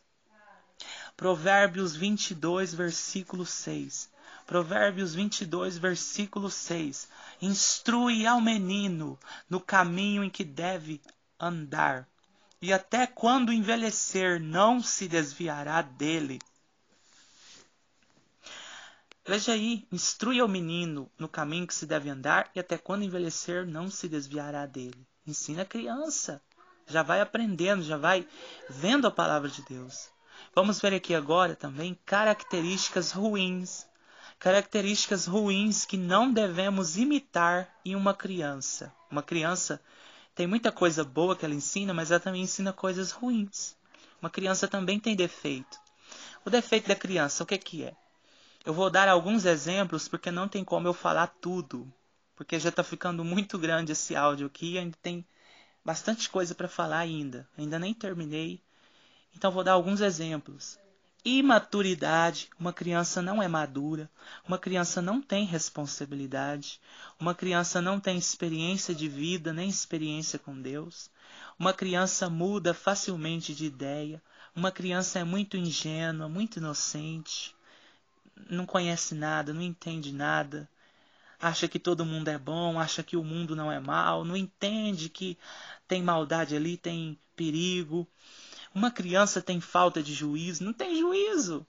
Provérbios 22, versículo 6. Provérbios 22, versículo 6. Instrui ao menino no caminho em que deve andar e até quando envelhecer não se desviará dele. Veja aí, instrui ao menino no caminho que se deve andar e até quando envelhecer não se desviará dele. Ensina a criança, já vai aprendendo, já vai vendo a palavra de Deus. Vamos ver aqui agora também características ruins, características ruins que não devemos imitar em uma criança. Uma criança tem muita coisa boa que ela ensina, mas ela também ensina coisas ruins. Uma criança também tem defeito. O defeito da criança, o que, que é? Eu vou dar alguns exemplos porque não tem como eu falar tudo. Porque já está ficando muito grande esse áudio aqui e ainda tem bastante coisa para falar ainda. Ainda nem terminei. Então vou dar alguns exemplos imaturidade. Uma criança não é madura, uma criança não tem responsabilidade, uma criança não tem experiência de vida nem experiência com Deus. Uma criança muda facilmente de ideia, uma criança é muito ingênua, muito inocente, não conhece nada, não entende nada. Acha que todo mundo é bom, acha que o mundo não é mal, não entende que tem maldade ali, tem perigo. Uma criança tem falta de juízo? Não tem juízo.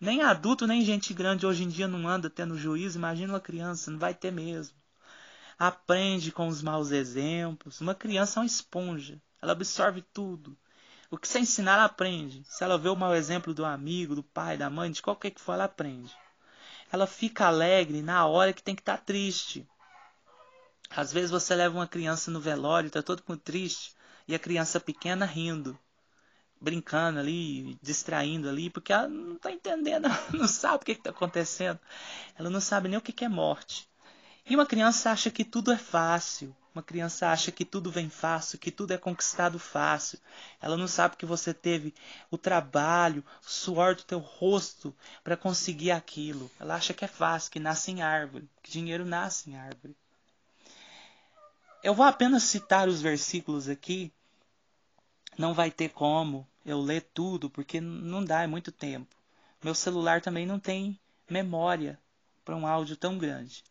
Nem adulto, nem gente grande hoje em dia não anda tendo juízo. Imagina uma criança, não vai ter mesmo. Aprende com os maus exemplos. Uma criança é uma esponja. Ela absorve tudo. O que você ensinar, ela aprende. Se ela vê o mau exemplo do amigo, do pai, da mãe, de qualquer que for, ela aprende. Ela fica alegre na hora que tem que estar tá triste. Às vezes você leva uma criança no velório, está todo triste, e a criança pequena rindo brincando ali, distraindo ali, porque ela não está entendendo, ela (laughs) não sabe o que está acontecendo, ela não sabe nem o que, que é morte. E uma criança acha que tudo é fácil, uma criança acha que tudo vem fácil, que tudo é conquistado fácil. Ela não sabe que você teve o trabalho, o suor do teu rosto para conseguir aquilo. Ela acha que é fácil, que nasce em árvore, que dinheiro nasce em árvore. Eu vou apenas citar os versículos aqui não vai ter como eu ler tudo, porque não dá, é muito tempo. Meu celular também não tem memória para um áudio tão grande.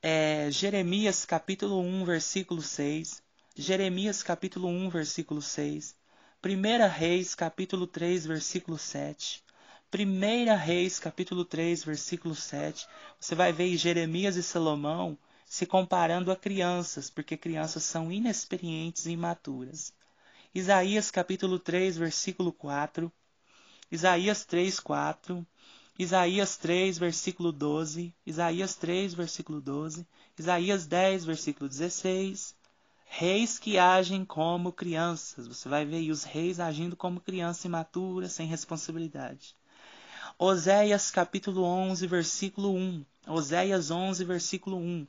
É, Jeremias capítulo 1, versículo 6. Jeremias capítulo 1, versículo 6. 1 Reis capítulo 3, versículo 7. 1 Reis capítulo 3, versículo 7. Você vai ver Jeremias e Salomão se comparando a crianças, porque crianças são inexperientes e imaturas. Isaías capítulo 3, versículo 4, Isaías 3, 4, Isaías 3, versículo 12, Isaías 3, versículo 12, Isaías 10, versículo 16. Reis que agem como crianças. Você vai ver os reis agindo como criança imatura, sem responsabilidade. Oséias capítulo 11, versículo 1. Oséias 11, versículo 1.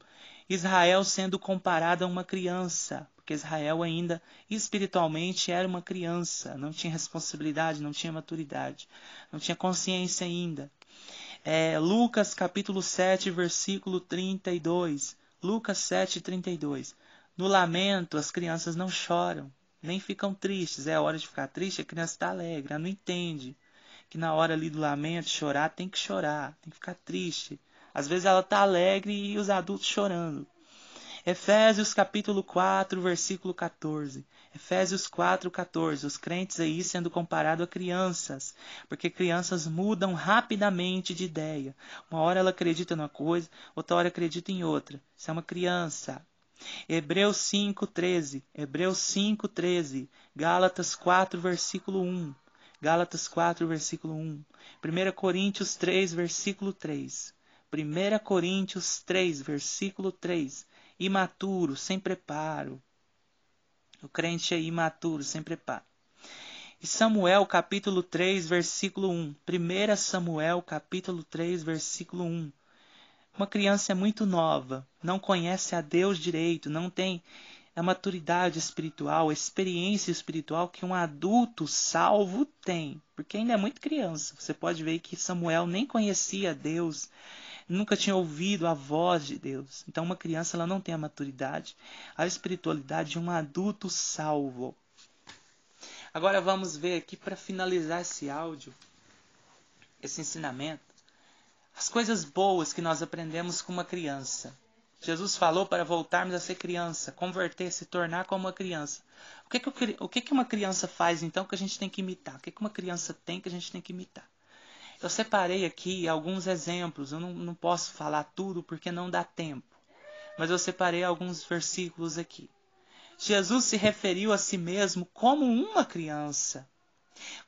Israel sendo comparado a uma criança, porque Israel ainda espiritualmente era uma criança, não tinha responsabilidade, não tinha maturidade, não tinha consciência ainda. É, Lucas capítulo 7, versículo 32. Lucas 7, 32. No lamento, as crianças não choram, nem ficam tristes. É a hora de ficar triste, a criança está alegre, ela não entende que na hora ali do lamento, chorar, tem que chorar, tem que ficar triste. Às vezes ela está alegre e os adultos chorando. Efésios capítulo 4, versículo 14. Efésios 4, 14. Os crentes aí sendo comparados a crianças, porque crianças mudam rapidamente de ideia. Uma hora ela acredita numa coisa, outra hora acredita em outra. Isso é uma criança. Hebreus 5, 13. Hebreus 5, 13. Gálatas 4, versículo 1. Gálatas 4, versículo 1. 1 Coríntios 3, versículo 3. 1 Coríntios 3, versículo 3. Imaturo, sem preparo. O crente é imaturo, sem preparo. E Samuel, capítulo 3, versículo 1. 1 Samuel, capítulo 3, versículo 1. Uma criança é muito nova, não conhece a Deus direito, não tem a maturidade espiritual, a experiência espiritual que um adulto salvo tem, porque ainda é muito criança. Você pode ver que Samuel nem conhecia Deus, nunca tinha ouvido a voz de Deus. Então, uma criança ela não tem a maturidade, a espiritualidade de um adulto salvo. Agora vamos ver aqui para finalizar esse áudio, esse ensinamento, as coisas boas que nós aprendemos com uma criança. Jesus falou para voltarmos a ser criança, converter, se tornar como uma criança. O que, que, o, o que, que uma criança faz então que a gente tem que imitar? O que, que uma criança tem que a gente tem que imitar? Eu separei aqui alguns exemplos, eu não, não posso falar tudo porque não dá tempo, mas eu separei alguns versículos aqui. Jesus se referiu a si mesmo como uma criança.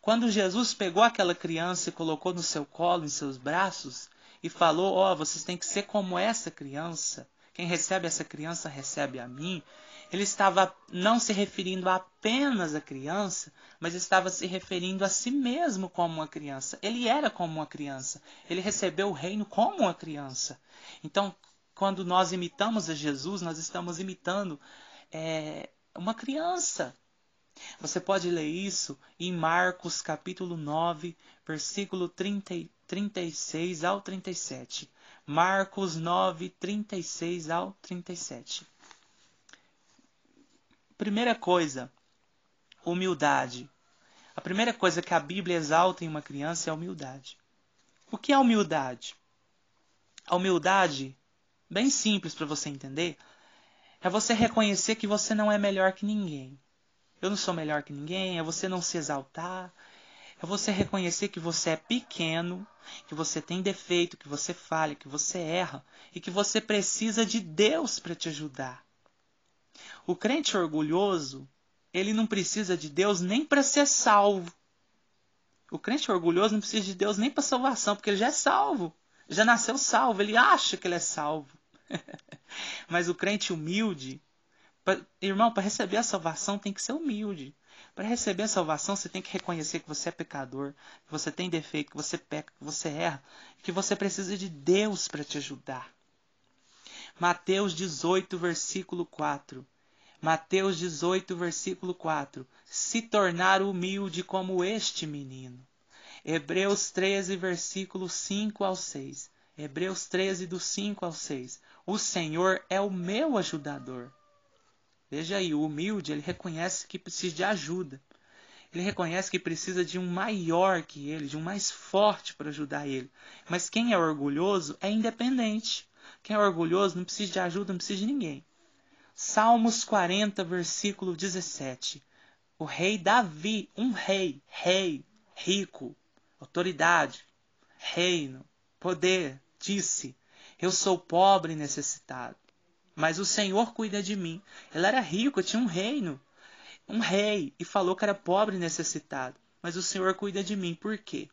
Quando Jesus pegou aquela criança e colocou no seu colo, em seus braços, e falou: Ó, oh, vocês têm que ser como essa criança. Quem recebe essa criança recebe a mim. Ele estava não se referindo apenas à criança, mas estava se referindo a si mesmo como uma criança. Ele era como uma criança. Ele recebeu o reino como uma criança. Então, quando nós imitamos a Jesus, nós estamos imitando é, uma criança. Você pode ler isso em Marcos capítulo 9, versículo 30, 36 ao 37. Marcos 9, 36 ao 37. Primeira coisa, humildade. A primeira coisa que a Bíblia exalta em uma criança é a humildade. O que é humildade? A humildade, bem simples para você entender, é você reconhecer que você não é melhor que ninguém. Eu não sou melhor que ninguém, é você não se exaltar, é você reconhecer que você é pequeno, que você tem defeito, que você falha, que você erra e que você precisa de Deus para te ajudar. O crente orgulhoso, ele não precisa de Deus nem para ser salvo. O crente orgulhoso não precisa de Deus nem para salvação, porque ele já é salvo. Já nasceu salvo, ele acha que ele é salvo. (laughs) Mas o crente humilde, pra, irmão, para receber a salvação tem que ser humilde. Para receber a salvação, você tem que reconhecer que você é pecador, que você tem defeito, que você peca, que você erra, que você precisa de Deus para te ajudar. Mateus 18, versículo 4. Mateus 18, versículo 4. Se tornar humilde como este menino. Hebreus 13, versículo 5 ao 6. Hebreus 13, do 5 ao 6. O Senhor é o meu ajudador. Veja aí, o humilde, ele reconhece que precisa de ajuda. Ele reconhece que precisa de um maior que ele, de um mais forte para ajudar ele. Mas quem é orgulhoso é independente. Quem é orgulhoso não precisa de ajuda, não precisa de ninguém. Salmos 40, versículo 17. O rei Davi, um rei, rei, rico, autoridade, reino, poder, disse: Eu sou pobre e necessitado, mas o Senhor cuida de mim. Ele era rico, tinha um reino, um rei, e falou que era pobre e necessitado, mas o Senhor cuida de mim. Por quê?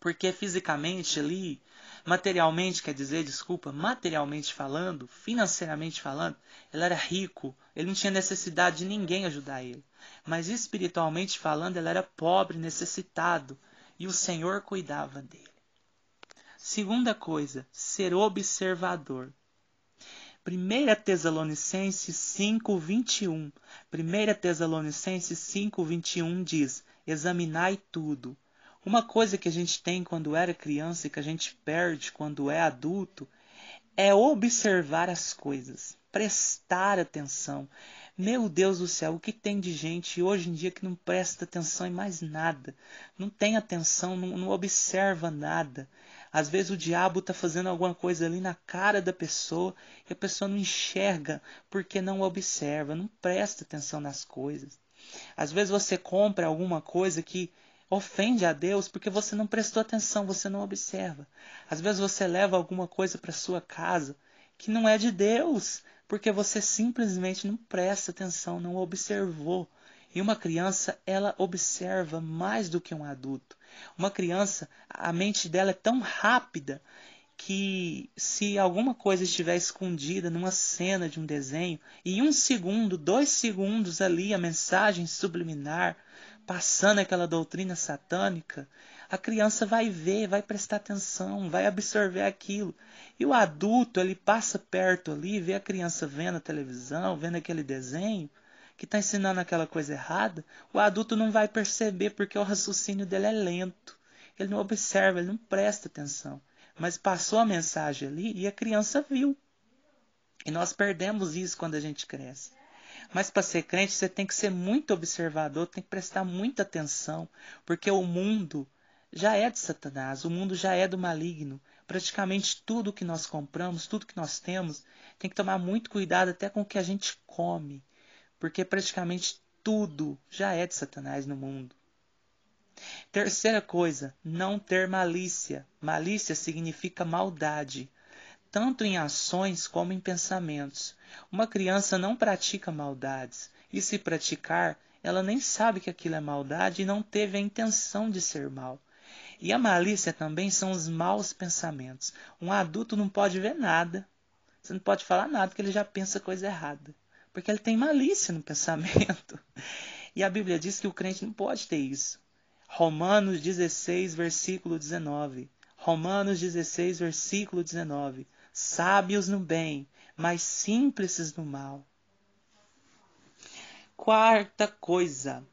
Porque fisicamente ali Materialmente quer dizer, desculpa, materialmente falando, financeiramente falando, ele era rico, ele não tinha necessidade de ninguém ajudar ele. Mas espiritualmente falando, ele era pobre, necessitado, e o Senhor cuidava dele. Segunda coisa, ser observador. 1 Tesalonicenses 5:21. 1 Tesalonicenses 5:21 diz: Examinai tudo, uma coisa que a gente tem quando era criança e que a gente perde quando é adulto é observar as coisas, prestar atenção. Meu Deus do céu, o que tem de gente hoje em dia que não presta atenção em mais nada, não tem atenção, não, não observa nada. Às vezes o diabo está fazendo alguma coisa ali na cara da pessoa e a pessoa não enxerga porque não observa, não presta atenção nas coisas. Às vezes você compra alguma coisa que ofende a Deus porque você não prestou atenção, você não observa. Às vezes você leva alguma coisa para sua casa que não é de Deus, porque você simplesmente não presta atenção, não observou. E uma criança, ela observa mais do que um adulto. Uma criança, a mente dela é tão rápida que se alguma coisa estiver escondida numa cena de um desenho, e um segundo, dois segundos ali, a mensagem subliminar, passando aquela doutrina satânica, a criança vai ver, vai prestar atenção, vai absorver aquilo. E o adulto, ele passa perto ali, vê a criança vendo a televisão, vendo aquele desenho, que está ensinando aquela coisa errada, o adulto não vai perceber porque o raciocínio dele é lento. Ele não observa, ele não presta atenção. Mas passou a mensagem ali e a criança viu. E nós perdemos isso quando a gente cresce. Mas para ser crente, você tem que ser muito observador, tem que prestar muita atenção, porque o mundo já é de Satanás, o mundo já é do maligno. Praticamente tudo que nós compramos, tudo que nós temos, tem que tomar muito cuidado até com o que a gente come, porque praticamente tudo já é de Satanás no mundo. Terceira coisa, não ter malícia. Malícia significa maldade tanto em ações como em pensamentos. Uma criança não pratica maldades, e se praticar, ela nem sabe que aquilo é maldade e não teve a intenção de ser mal. E a malícia também são os maus pensamentos. Um adulto não pode ver nada. Você não pode falar nada porque ele já pensa coisa errada. Porque ele tem malícia no (laughs) pensamento. E a Bíblia diz que o crente não pode ter isso. Romanos 16, versículo 19. Romanos 16, versículo 19 sábios no bem, mas simples no mal. Quarta coisa,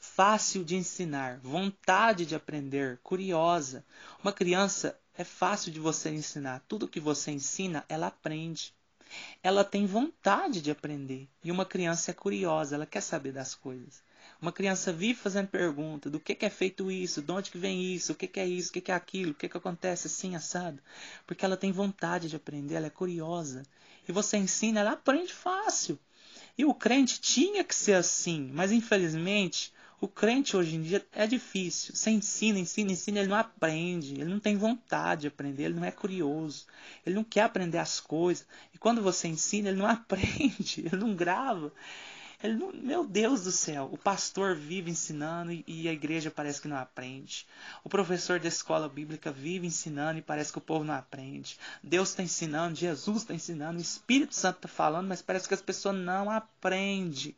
fácil de ensinar, vontade de aprender, curiosa. Uma criança é fácil de você ensinar. Tudo que você ensina, ela aprende. Ela tem vontade de aprender. E uma criança é curiosa, ela quer saber das coisas. Uma criança vive fazendo pergunta do que, que é feito isso, de onde que vem isso, o que, que é isso, o que, que é aquilo, o que, que acontece assim, assado. Porque ela tem vontade de aprender, ela é curiosa. E você ensina, ela aprende fácil. E o crente tinha que ser assim, mas infelizmente o crente hoje em dia é difícil. Você ensina, ensina, ensina, ele não aprende, ele não tem vontade de aprender, ele não é curioso, ele não quer aprender as coisas. E quando você ensina, ele não (laughs) aprende, ele não grava. Ele meu Deus do céu, o pastor vive ensinando e, e a igreja parece que não aprende. O professor da escola bíblica vive ensinando e parece que o povo não aprende. Deus está ensinando, Jesus está ensinando, o Espírito Santo está falando, mas parece que as pessoas não aprendem.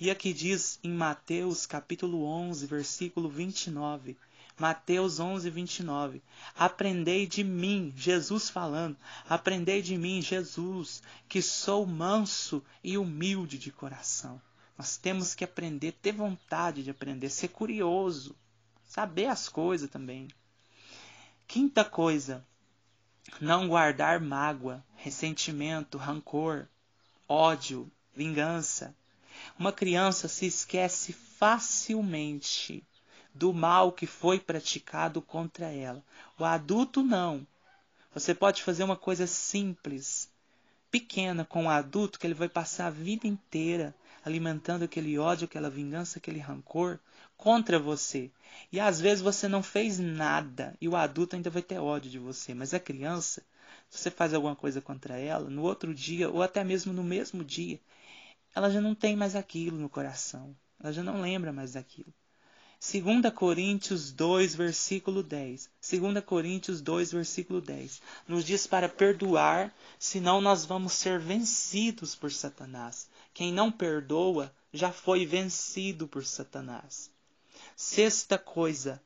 E aqui diz em Mateus capítulo 11, versículo 29, Mateus 11, 29. Aprendei de mim, Jesus falando. Aprendei de mim, Jesus, que sou manso e humilde de coração. Nós temos que aprender, ter vontade de aprender, ser curioso, saber as coisas também. Quinta coisa, não guardar mágoa, ressentimento, rancor, ódio, vingança. Uma criança se esquece facilmente do mal que foi praticado contra ela. O adulto não. Você pode fazer uma coisa simples, pequena com o adulto, que ele vai passar a vida inteira alimentando aquele ódio, aquela vingança, aquele rancor contra você. E às vezes você não fez nada e o adulto ainda vai ter ódio de você, mas a criança, se você faz alguma coisa contra ela, no outro dia ou até mesmo no mesmo dia, ela já não tem mais aquilo no coração. Ela já não lembra mais daquilo. 2 Coríntios 2, versículo 10. 2 Coríntios 2, versículo 10. Nos diz para perdoar, senão nós vamos ser vencidos por Satanás. Quem não perdoa já foi vencido por Satanás. Sexta coisa.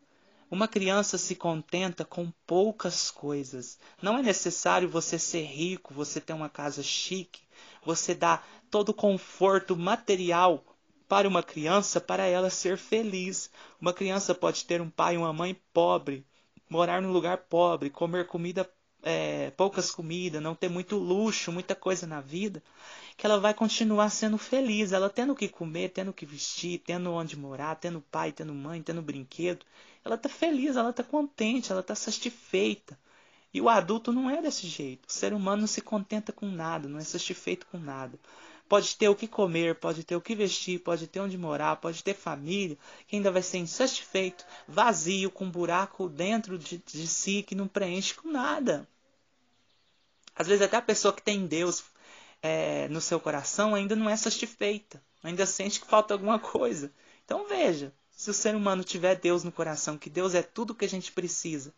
Uma criança se contenta com poucas coisas. Não é necessário você ser rico, você ter uma casa chique, você dar todo o conforto material para uma criança para ela ser feliz. Uma criança pode ter um pai e uma mãe pobre, morar num lugar pobre, comer comida é, poucas comidas, não ter muito luxo, muita coisa na vida, que ela vai continuar sendo feliz, ela tendo o que comer, tendo o que vestir, tendo onde morar, tendo pai, tendo mãe, tendo brinquedo, ela está feliz, ela está contente, ela está satisfeita. E o adulto não é desse jeito. O ser humano não se contenta com nada, não é satisfeito com nada pode ter o que comer, pode ter o que vestir, pode ter onde morar, pode ter família, que ainda vai ser insatisfeito, vazio, com um buraco dentro de, de si que não preenche com nada. Às vezes até a pessoa que tem Deus é, no seu coração ainda não é satisfeita, ainda sente que falta alguma coisa. Então veja, se o ser humano tiver Deus no coração, que Deus é tudo o que a gente precisa,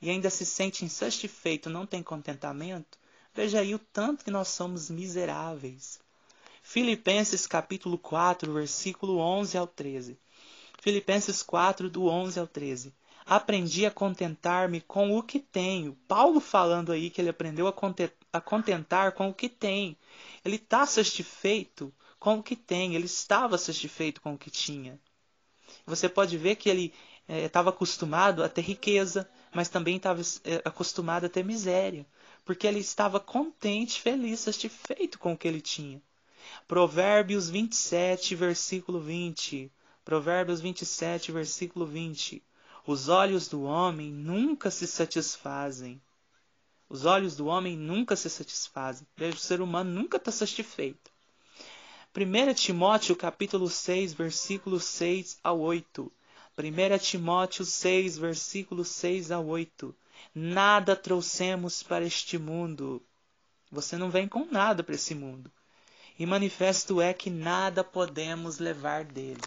e ainda se sente insatisfeito, não tem contentamento, veja aí o tanto que nós somos miseráveis. Filipenses capítulo 4, versículo 11 ao 13. Filipenses 4, do 11 ao 13. Aprendi a contentar-me com o que tenho. Paulo falando aí que ele aprendeu a contentar com o que tem. Ele está satisfeito com o que tem, ele estava satisfeito com o que tinha. Você pode ver que ele eh, estava acostumado a ter riqueza, mas também estava eh, acostumado a ter miséria, porque ele estava contente, feliz, satisfeito com o que ele tinha. Provérbios 27, versículo 20. Provérbios 27, versículo 20. Os olhos do homem nunca se satisfazem. Os olhos do homem nunca se satisfazem. O ser humano nunca está satisfeito. 1 Timóteo capítulo 6, versículo 6 a 8. 1 Timóteo 6, versículo 6 a 8. Nada trouxemos para este mundo. Você não vem com nada para esse mundo. E manifesto é que nada podemos levar dele.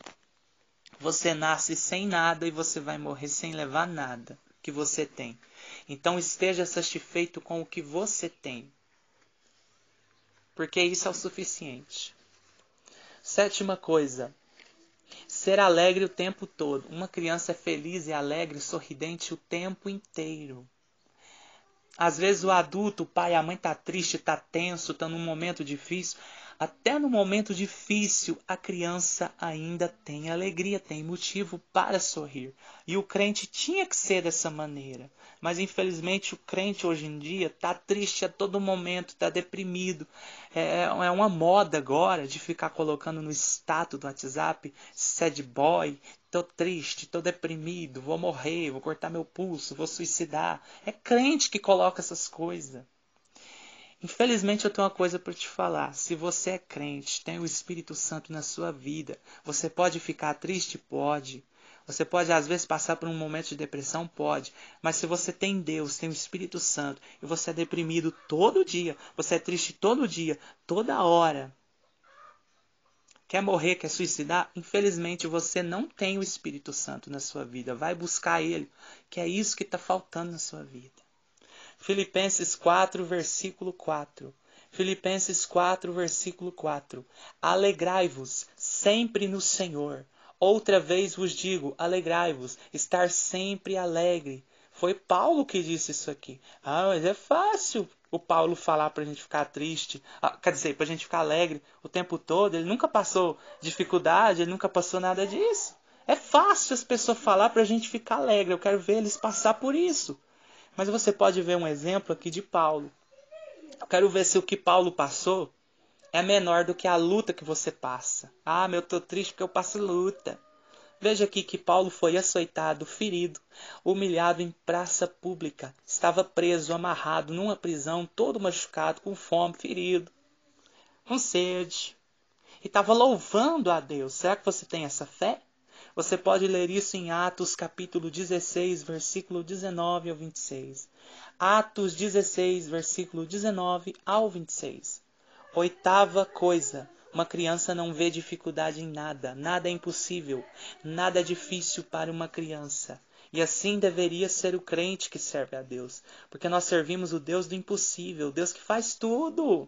Você nasce sem nada e você vai morrer sem levar nada que você tem. Então esteja satisfeito com o que você tem. Porque isso é o suficiente. Sétima coisa. Ser alegre o tempo todo. Uma criança é feliz e alegre, sorridente o tempo inteiro. Às vezes o adulto, o pai, a mãe tá triste, tá tenso, tá num momento difícil. Até no momento difícil, a criança ainda tem alegria, tem motivo para sorrir. E o crente tinha que ser dessa maneira. Mas infelizmente o crente hoje em dia está triste a todo momento, está deprimido. É, é uma moda agora de ficar colocando no status do WhatsApp sad boy, "Estou triste, "Estou deprimido, vou morrer, vou cortar meu pulso, vou suicidar. É crente que coloca essas coisas. Infelizmente eu tenho uma coisa para te falar. Se você é crente, tem o Espírito Santo na sua vida, você pode ficar triste? Pode. Você pode às vezes passar por um momento de depressão? Pode. Mas se você tem Deus, tem o Espírito Santo, e você é deprimido todo dia, você é triste todo dia, toda hora, Quer morrer, quer suicidar? Infelizmente você não tem o Espírito Santo na sua vida. Vai buscar ele, que é isso que está faltando na sua vida. Filipenses 4, versículo 4. Filipenses 4, versículo 4. Alegrai-vos sempre no Senhor. Outra vez vos digo, alegrai-vos, estar sempre alegre. Foi Paulo que disse isso aqui. Ah, mas é fácil o Paulo falar para a gente ficar triste, ah, quer dizer, para a gente ficar alegre o tempo todo. Ele nunca passou dificuldade, ele nunca passou nada disso. É fácil as pessoas falar para a gente ficar alegre. Eu quero ver eles passar por isso. Mas você pode ver um exemplo aqui de Paulo. Eu quero ver se o que Paulo passou é menor do que a luta que você passa. Ah, meu, eu tô triste porque eu passo luta. Veja aqui que Paulo foi açoitado, ferido, humilhado em praça pública. Estava preso, amarrado, numa prisão, todo machucado, com fome, ferido, com sede. E estava louvando a Deus. Será que você tem essa fé? Você pode ler isso em Atos capítulo 16, versículo 19 ao 26. Atos 16, versículo 19 ao 26. Oitava coisa, uma criança não vê dificuldade em nada, nada é impossível, nada é difícil para uma criança. E assim deveria ser o crente que serve a Deus, porque nós servimos o Deus do impossível, Deus que faz tudo.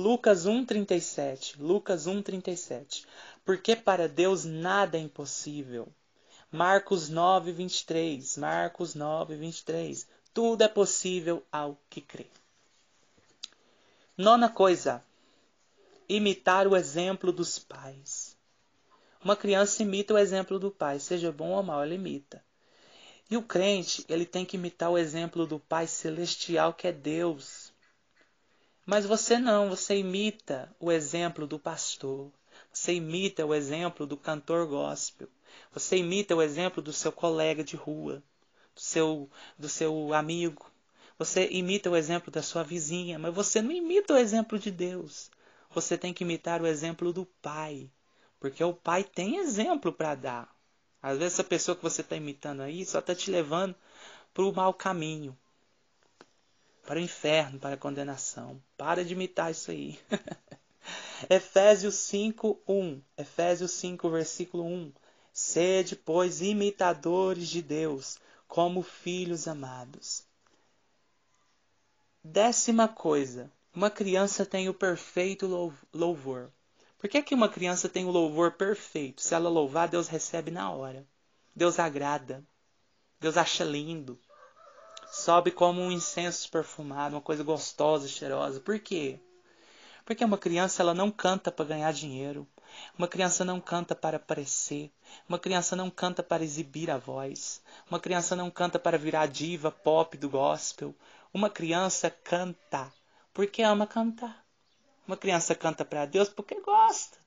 Lucas 1:37. Lucas 1:37. Porque para Deus nada é impossível. Marcos 9:23. Marcos 9:23. Tudo é possível ao que crê. Nona coisa, imitar o exemplo dos pais. Uma criança imita o exemplo do pai, seja bom ou mal, ela imita. E o crente, ele tem que imitar o exemplo do Pai celestial que é Deus. Mas você não, você imita o exemplo do pastor, você imita o exemplo do cantor gospel, você imita o exemplo do seu colega de rua, do seu, do seu amigo, você imita o exemplo da sua vizinha, mas você não imita o exemplo de Deus. Você tem que imitar o exemplo do Pai, porque o Pai tem exemplo para dar. Às vezes, a pessoa que você está imitando aí só está te levando para o mau caminho para o inferno, para a condenação. Para de imitar isso aí. (laughs) Efésios 5, 1. Efésios 5, versículo 1. Sede, pois, imitadores de Deus, como filhos amados. Décima coisa. Uma criança tem o perfeito louvor. Por que, é que uma criança tem o louvor perfeito? Se ela louvar, Deus recebe na hora. Deus agrada. Deus acha lindo sobe como um incenso perfumado, uma coisa gostosa, e cheirosa. Por quê? Porque uma criança ela não canta para ganhar dinheiro, uma criança não canta para aparecer, uma criança não canta para exibir a voz, uma criança não canta para virar diva pop do gospel. Uma criança canta porque ama cantar. Uma criança canta para Deus porque gosta,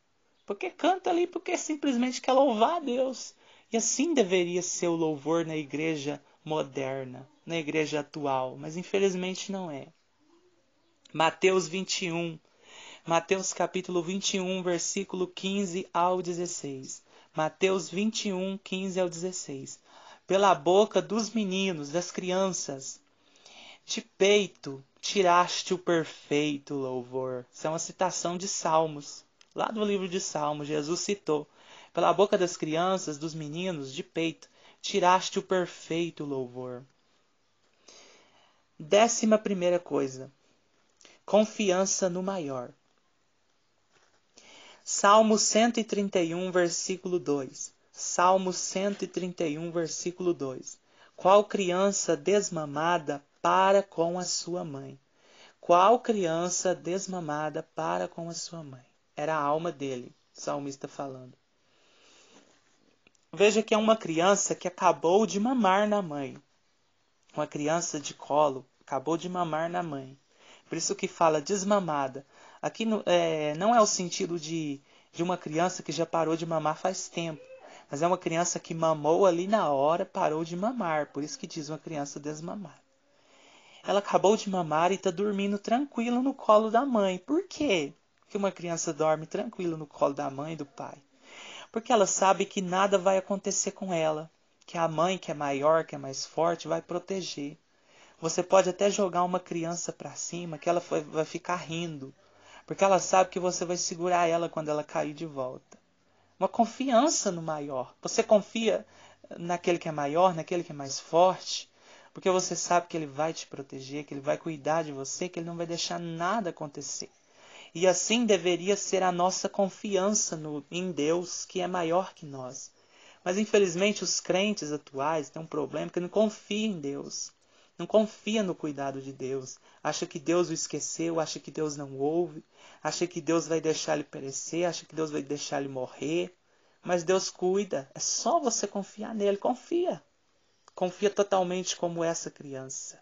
porque canta ali porque simplesmente quer louvar a Deus. E assim deveria ser o louvor na igreja moderna, na igreja atual, mas infelizmente não é. Mateus 21, Mateus capítulo 21, versículo 15 ao 16. Mateus 21, 15 ao 16. Pela boca dos meninos, das crianças, de peito tiraste o perfeito louvor. Isso é uma citação de Salmos. Lá do livro de Salmos, Jesus citou: Pela boca das crianças, dos meninos, de peito, tiraste o perfeito louvor. Décima primeira coisa: confiança no maior. Salmo 131, versículo 2. Salmo 131, versículo 2. Qual criança desmamada para com a sua mãe? Qual criança desmamada para com a sua mãe? Era a alma dele, salmista falando. Veja que é uma criança que acabou de mamar na mãe. Uma criança de colo acabou de mamar na mãe. Por isso que fala desmamada. Aqui no, é, não é o sentido de, de uma criança que já parou de mamar faz tempo. Mas é uma criança que mamou ali na hora, parou de mamar. Por isso que diz uma criança desmamada. Ela acabou de mamar e está dormindo tranquilo no colo da mãe. Por quê? Porque uma criança dorme tranquilo no colo da mãe e do pai porque ela sabe que nada vai acontecer com ela, que a mãe, que é maior, que é mais forte, vai proteger. Você pode até jogar uma criança para cima, que ela vai ficar rindo, porque ela sabe que você vai segurar ela quando ela cair de volta. Uma confiança no maior. Você confia naquele que é maior, naquele que é mais forte, porque você sabe que ele vai te proteger, que ele vai cuidar de você, que ele não vai deixar nada acontecer. E assim deveria ser a nossa confiança no, em Deus, que é maior que nós. Mas infelizmente os crentes atuais têm um problema que não confiam em Deus. Não confia no cuidado de Deus. Acha que Deus o esqueceu, acha que Deus não ouve, acha que Deus vai deixar ele perecer, acha que Deus vai deixar ele morrer. Mas Deus cuida. É só você confiar nele. Confia. Confia totalmente como essa criança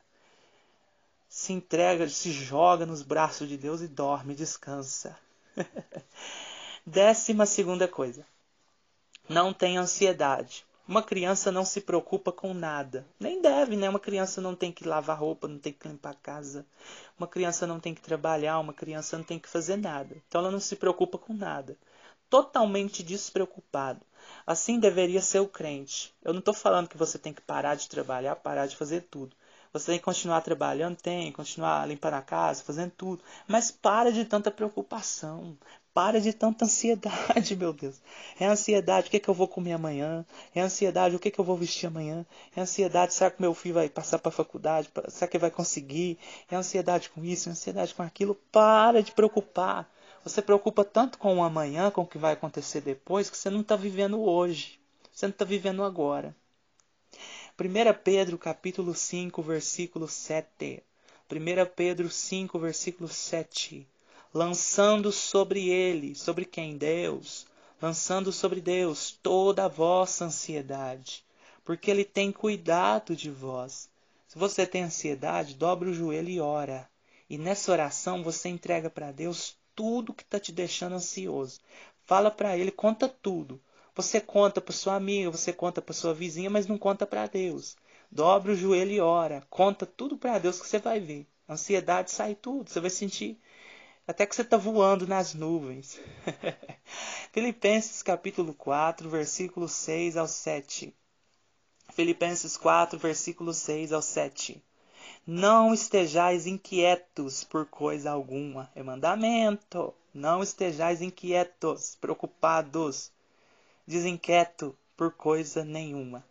se entrega, se joga nos braços de Deus e dorme, descansa. (laughs) Décima segunda coisa. Não tem ansiedade. Uma criança não se preocupa com nada. Nem deve, né? Uma criança não tem que lavar roupa, não tem que limpar a casa. Uma criança não tem que trabalhar, uma criança não tem que fazer nada. Então ela não se preocupa com nada. Totalmente despreocupado. Assim deveria ser o crente. Eu não estou falando que você tem que parar de trabalhar, parar de fazer tudo. Você tem que continuar trabalhando, tem, continuar limpando a casa, fazendo tudo. Mas para de tanta preocupação. Para de tanta ansiedade, (laughs) meu Deus. É ansiedade, o que, é que eu vou comer amanhã? É ansiedade, o que, é que eu vou vestir amanhã? É ansiedade, será que meu filho vai passar para a faculdade? Será que vai conseguir? É ansiedade com isso, é ansiedade com aquilo. Para de preocupar. Você preocupa tanto com o amanhã, com o que vai acontecer depois, que você não está vivendo hoje. Você não está vivendo agora. 1 Pedro capítulo 5, versículo 7. 1 Pedro 5, versículo 7. Lançando sobre ele, sobre quem? Deus. Lançando sobre Deus toda a vossa ansiedade, porque ele tem cuidado de vós. Se você tem ansiedade, dobra o joelho e ora. E nessa oração você entrega para Deus tudo que está te deixando ansioso. Fala para ele, conta tudo. Você conta para sua amiga, você conta para sua vizinha, mas não conta para Deus. Dobre o joelho e ora. Conta tudo para Deus que você vai ver. A ansiedade sai tudo. Você vai sentir até que você está voando nas nuvens. (laughs) Filipenses capítulo 4, versículo 6 ao 7. Filipenses 4, versículo 6 ao 7. Não estejais inquietos por coisa alguma. É mandamento. Não estejais inquietos, preocupados desinquieto por coisa nenhuma.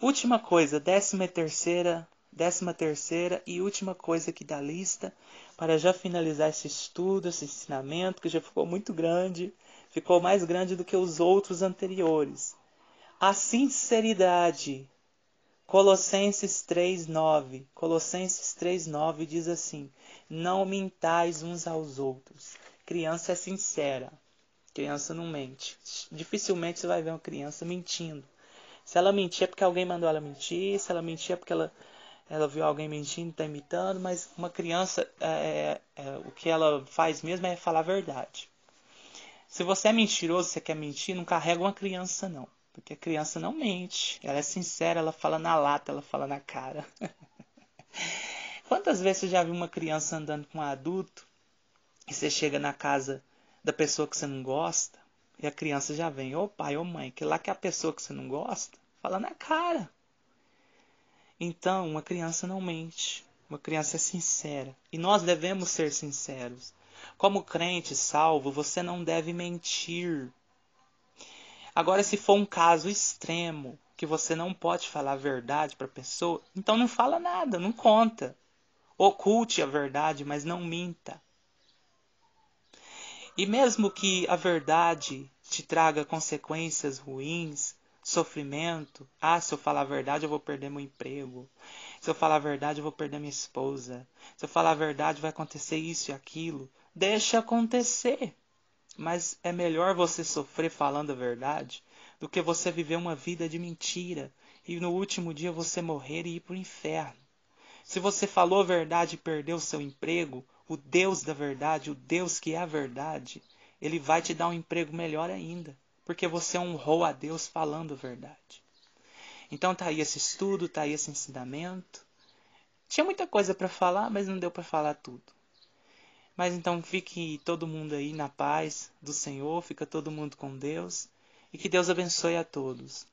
Última coisa, décima e terceira, décima terceira e última coisa aqui da lista, para já finalizar esse estudo, esse ensinamento, que já ficou muito grande, ficou mais grande do que os outros anteriores. A sinceridade. Colossenses 3:9. Colossenses 3:9 diz assim: Não mintais uns aos outros. Criança é sincera. Criança não mente. Dificilmente você vai ver uma criança mentindo. Se ela mentir é porque alguém mandou ela mentir, se ela mentir é porque ela, ela viu alguém mentindo, e está imitando, mas uma criança, é, é, é, o que ela faz mesmo é falar a verdade. Se você é mentiroso, você quer mentir, não carrega uma criança, não. Porque a criança não mente. Ela é sincera, ela fala na lata, ela fala na cara. (laughs) Quantas vezes você já viu uma criança andando com um adulto e você chega na casa da pessoa que você não gosta, e a criança já vem, ô oh, pai, ô oh, mãe, que lá que é a pessoa que você não gosta, fala na cara. Então, uma criança não mente, uma criança é sincera, e nós devemos ser sinceros. Como crente salvo, você não deve mentir. Agora, se for um caso extremo, que você não pode falar a verdade para a pessoa, então não fala nada, não conta. Oculte a verdade, mas não minta. E mesmo que a verdade te traga consequências ruins, sofrimento, ah, se eu falar a verdade eu vou perder meu emprego, se eu falar a verdade eu vou perder minha esposa, se eu falar a verdade vai acontecer isso e aquilo, deixa acontecer. Mas é melhor você sofrer falando a verdade do que você viver uma vida de mentira e no último dia você morrer e ir para o inferno. Se você falou a verdade e perdeu seu emprego, o Deus da verdade, o Deus que é a verdade, ele vai te dar um emprego melhor ainda, porque você honrou a Deus falando a verdade. Então tá aí esse estudo, tá aí esse ensinamento. Tinha muita coisa para falar, mas não deu para falar tudo. Mas então fique todo mundo aí na paz do Senhor, fica todo mundo com Deus e que Deus abençoe a todos.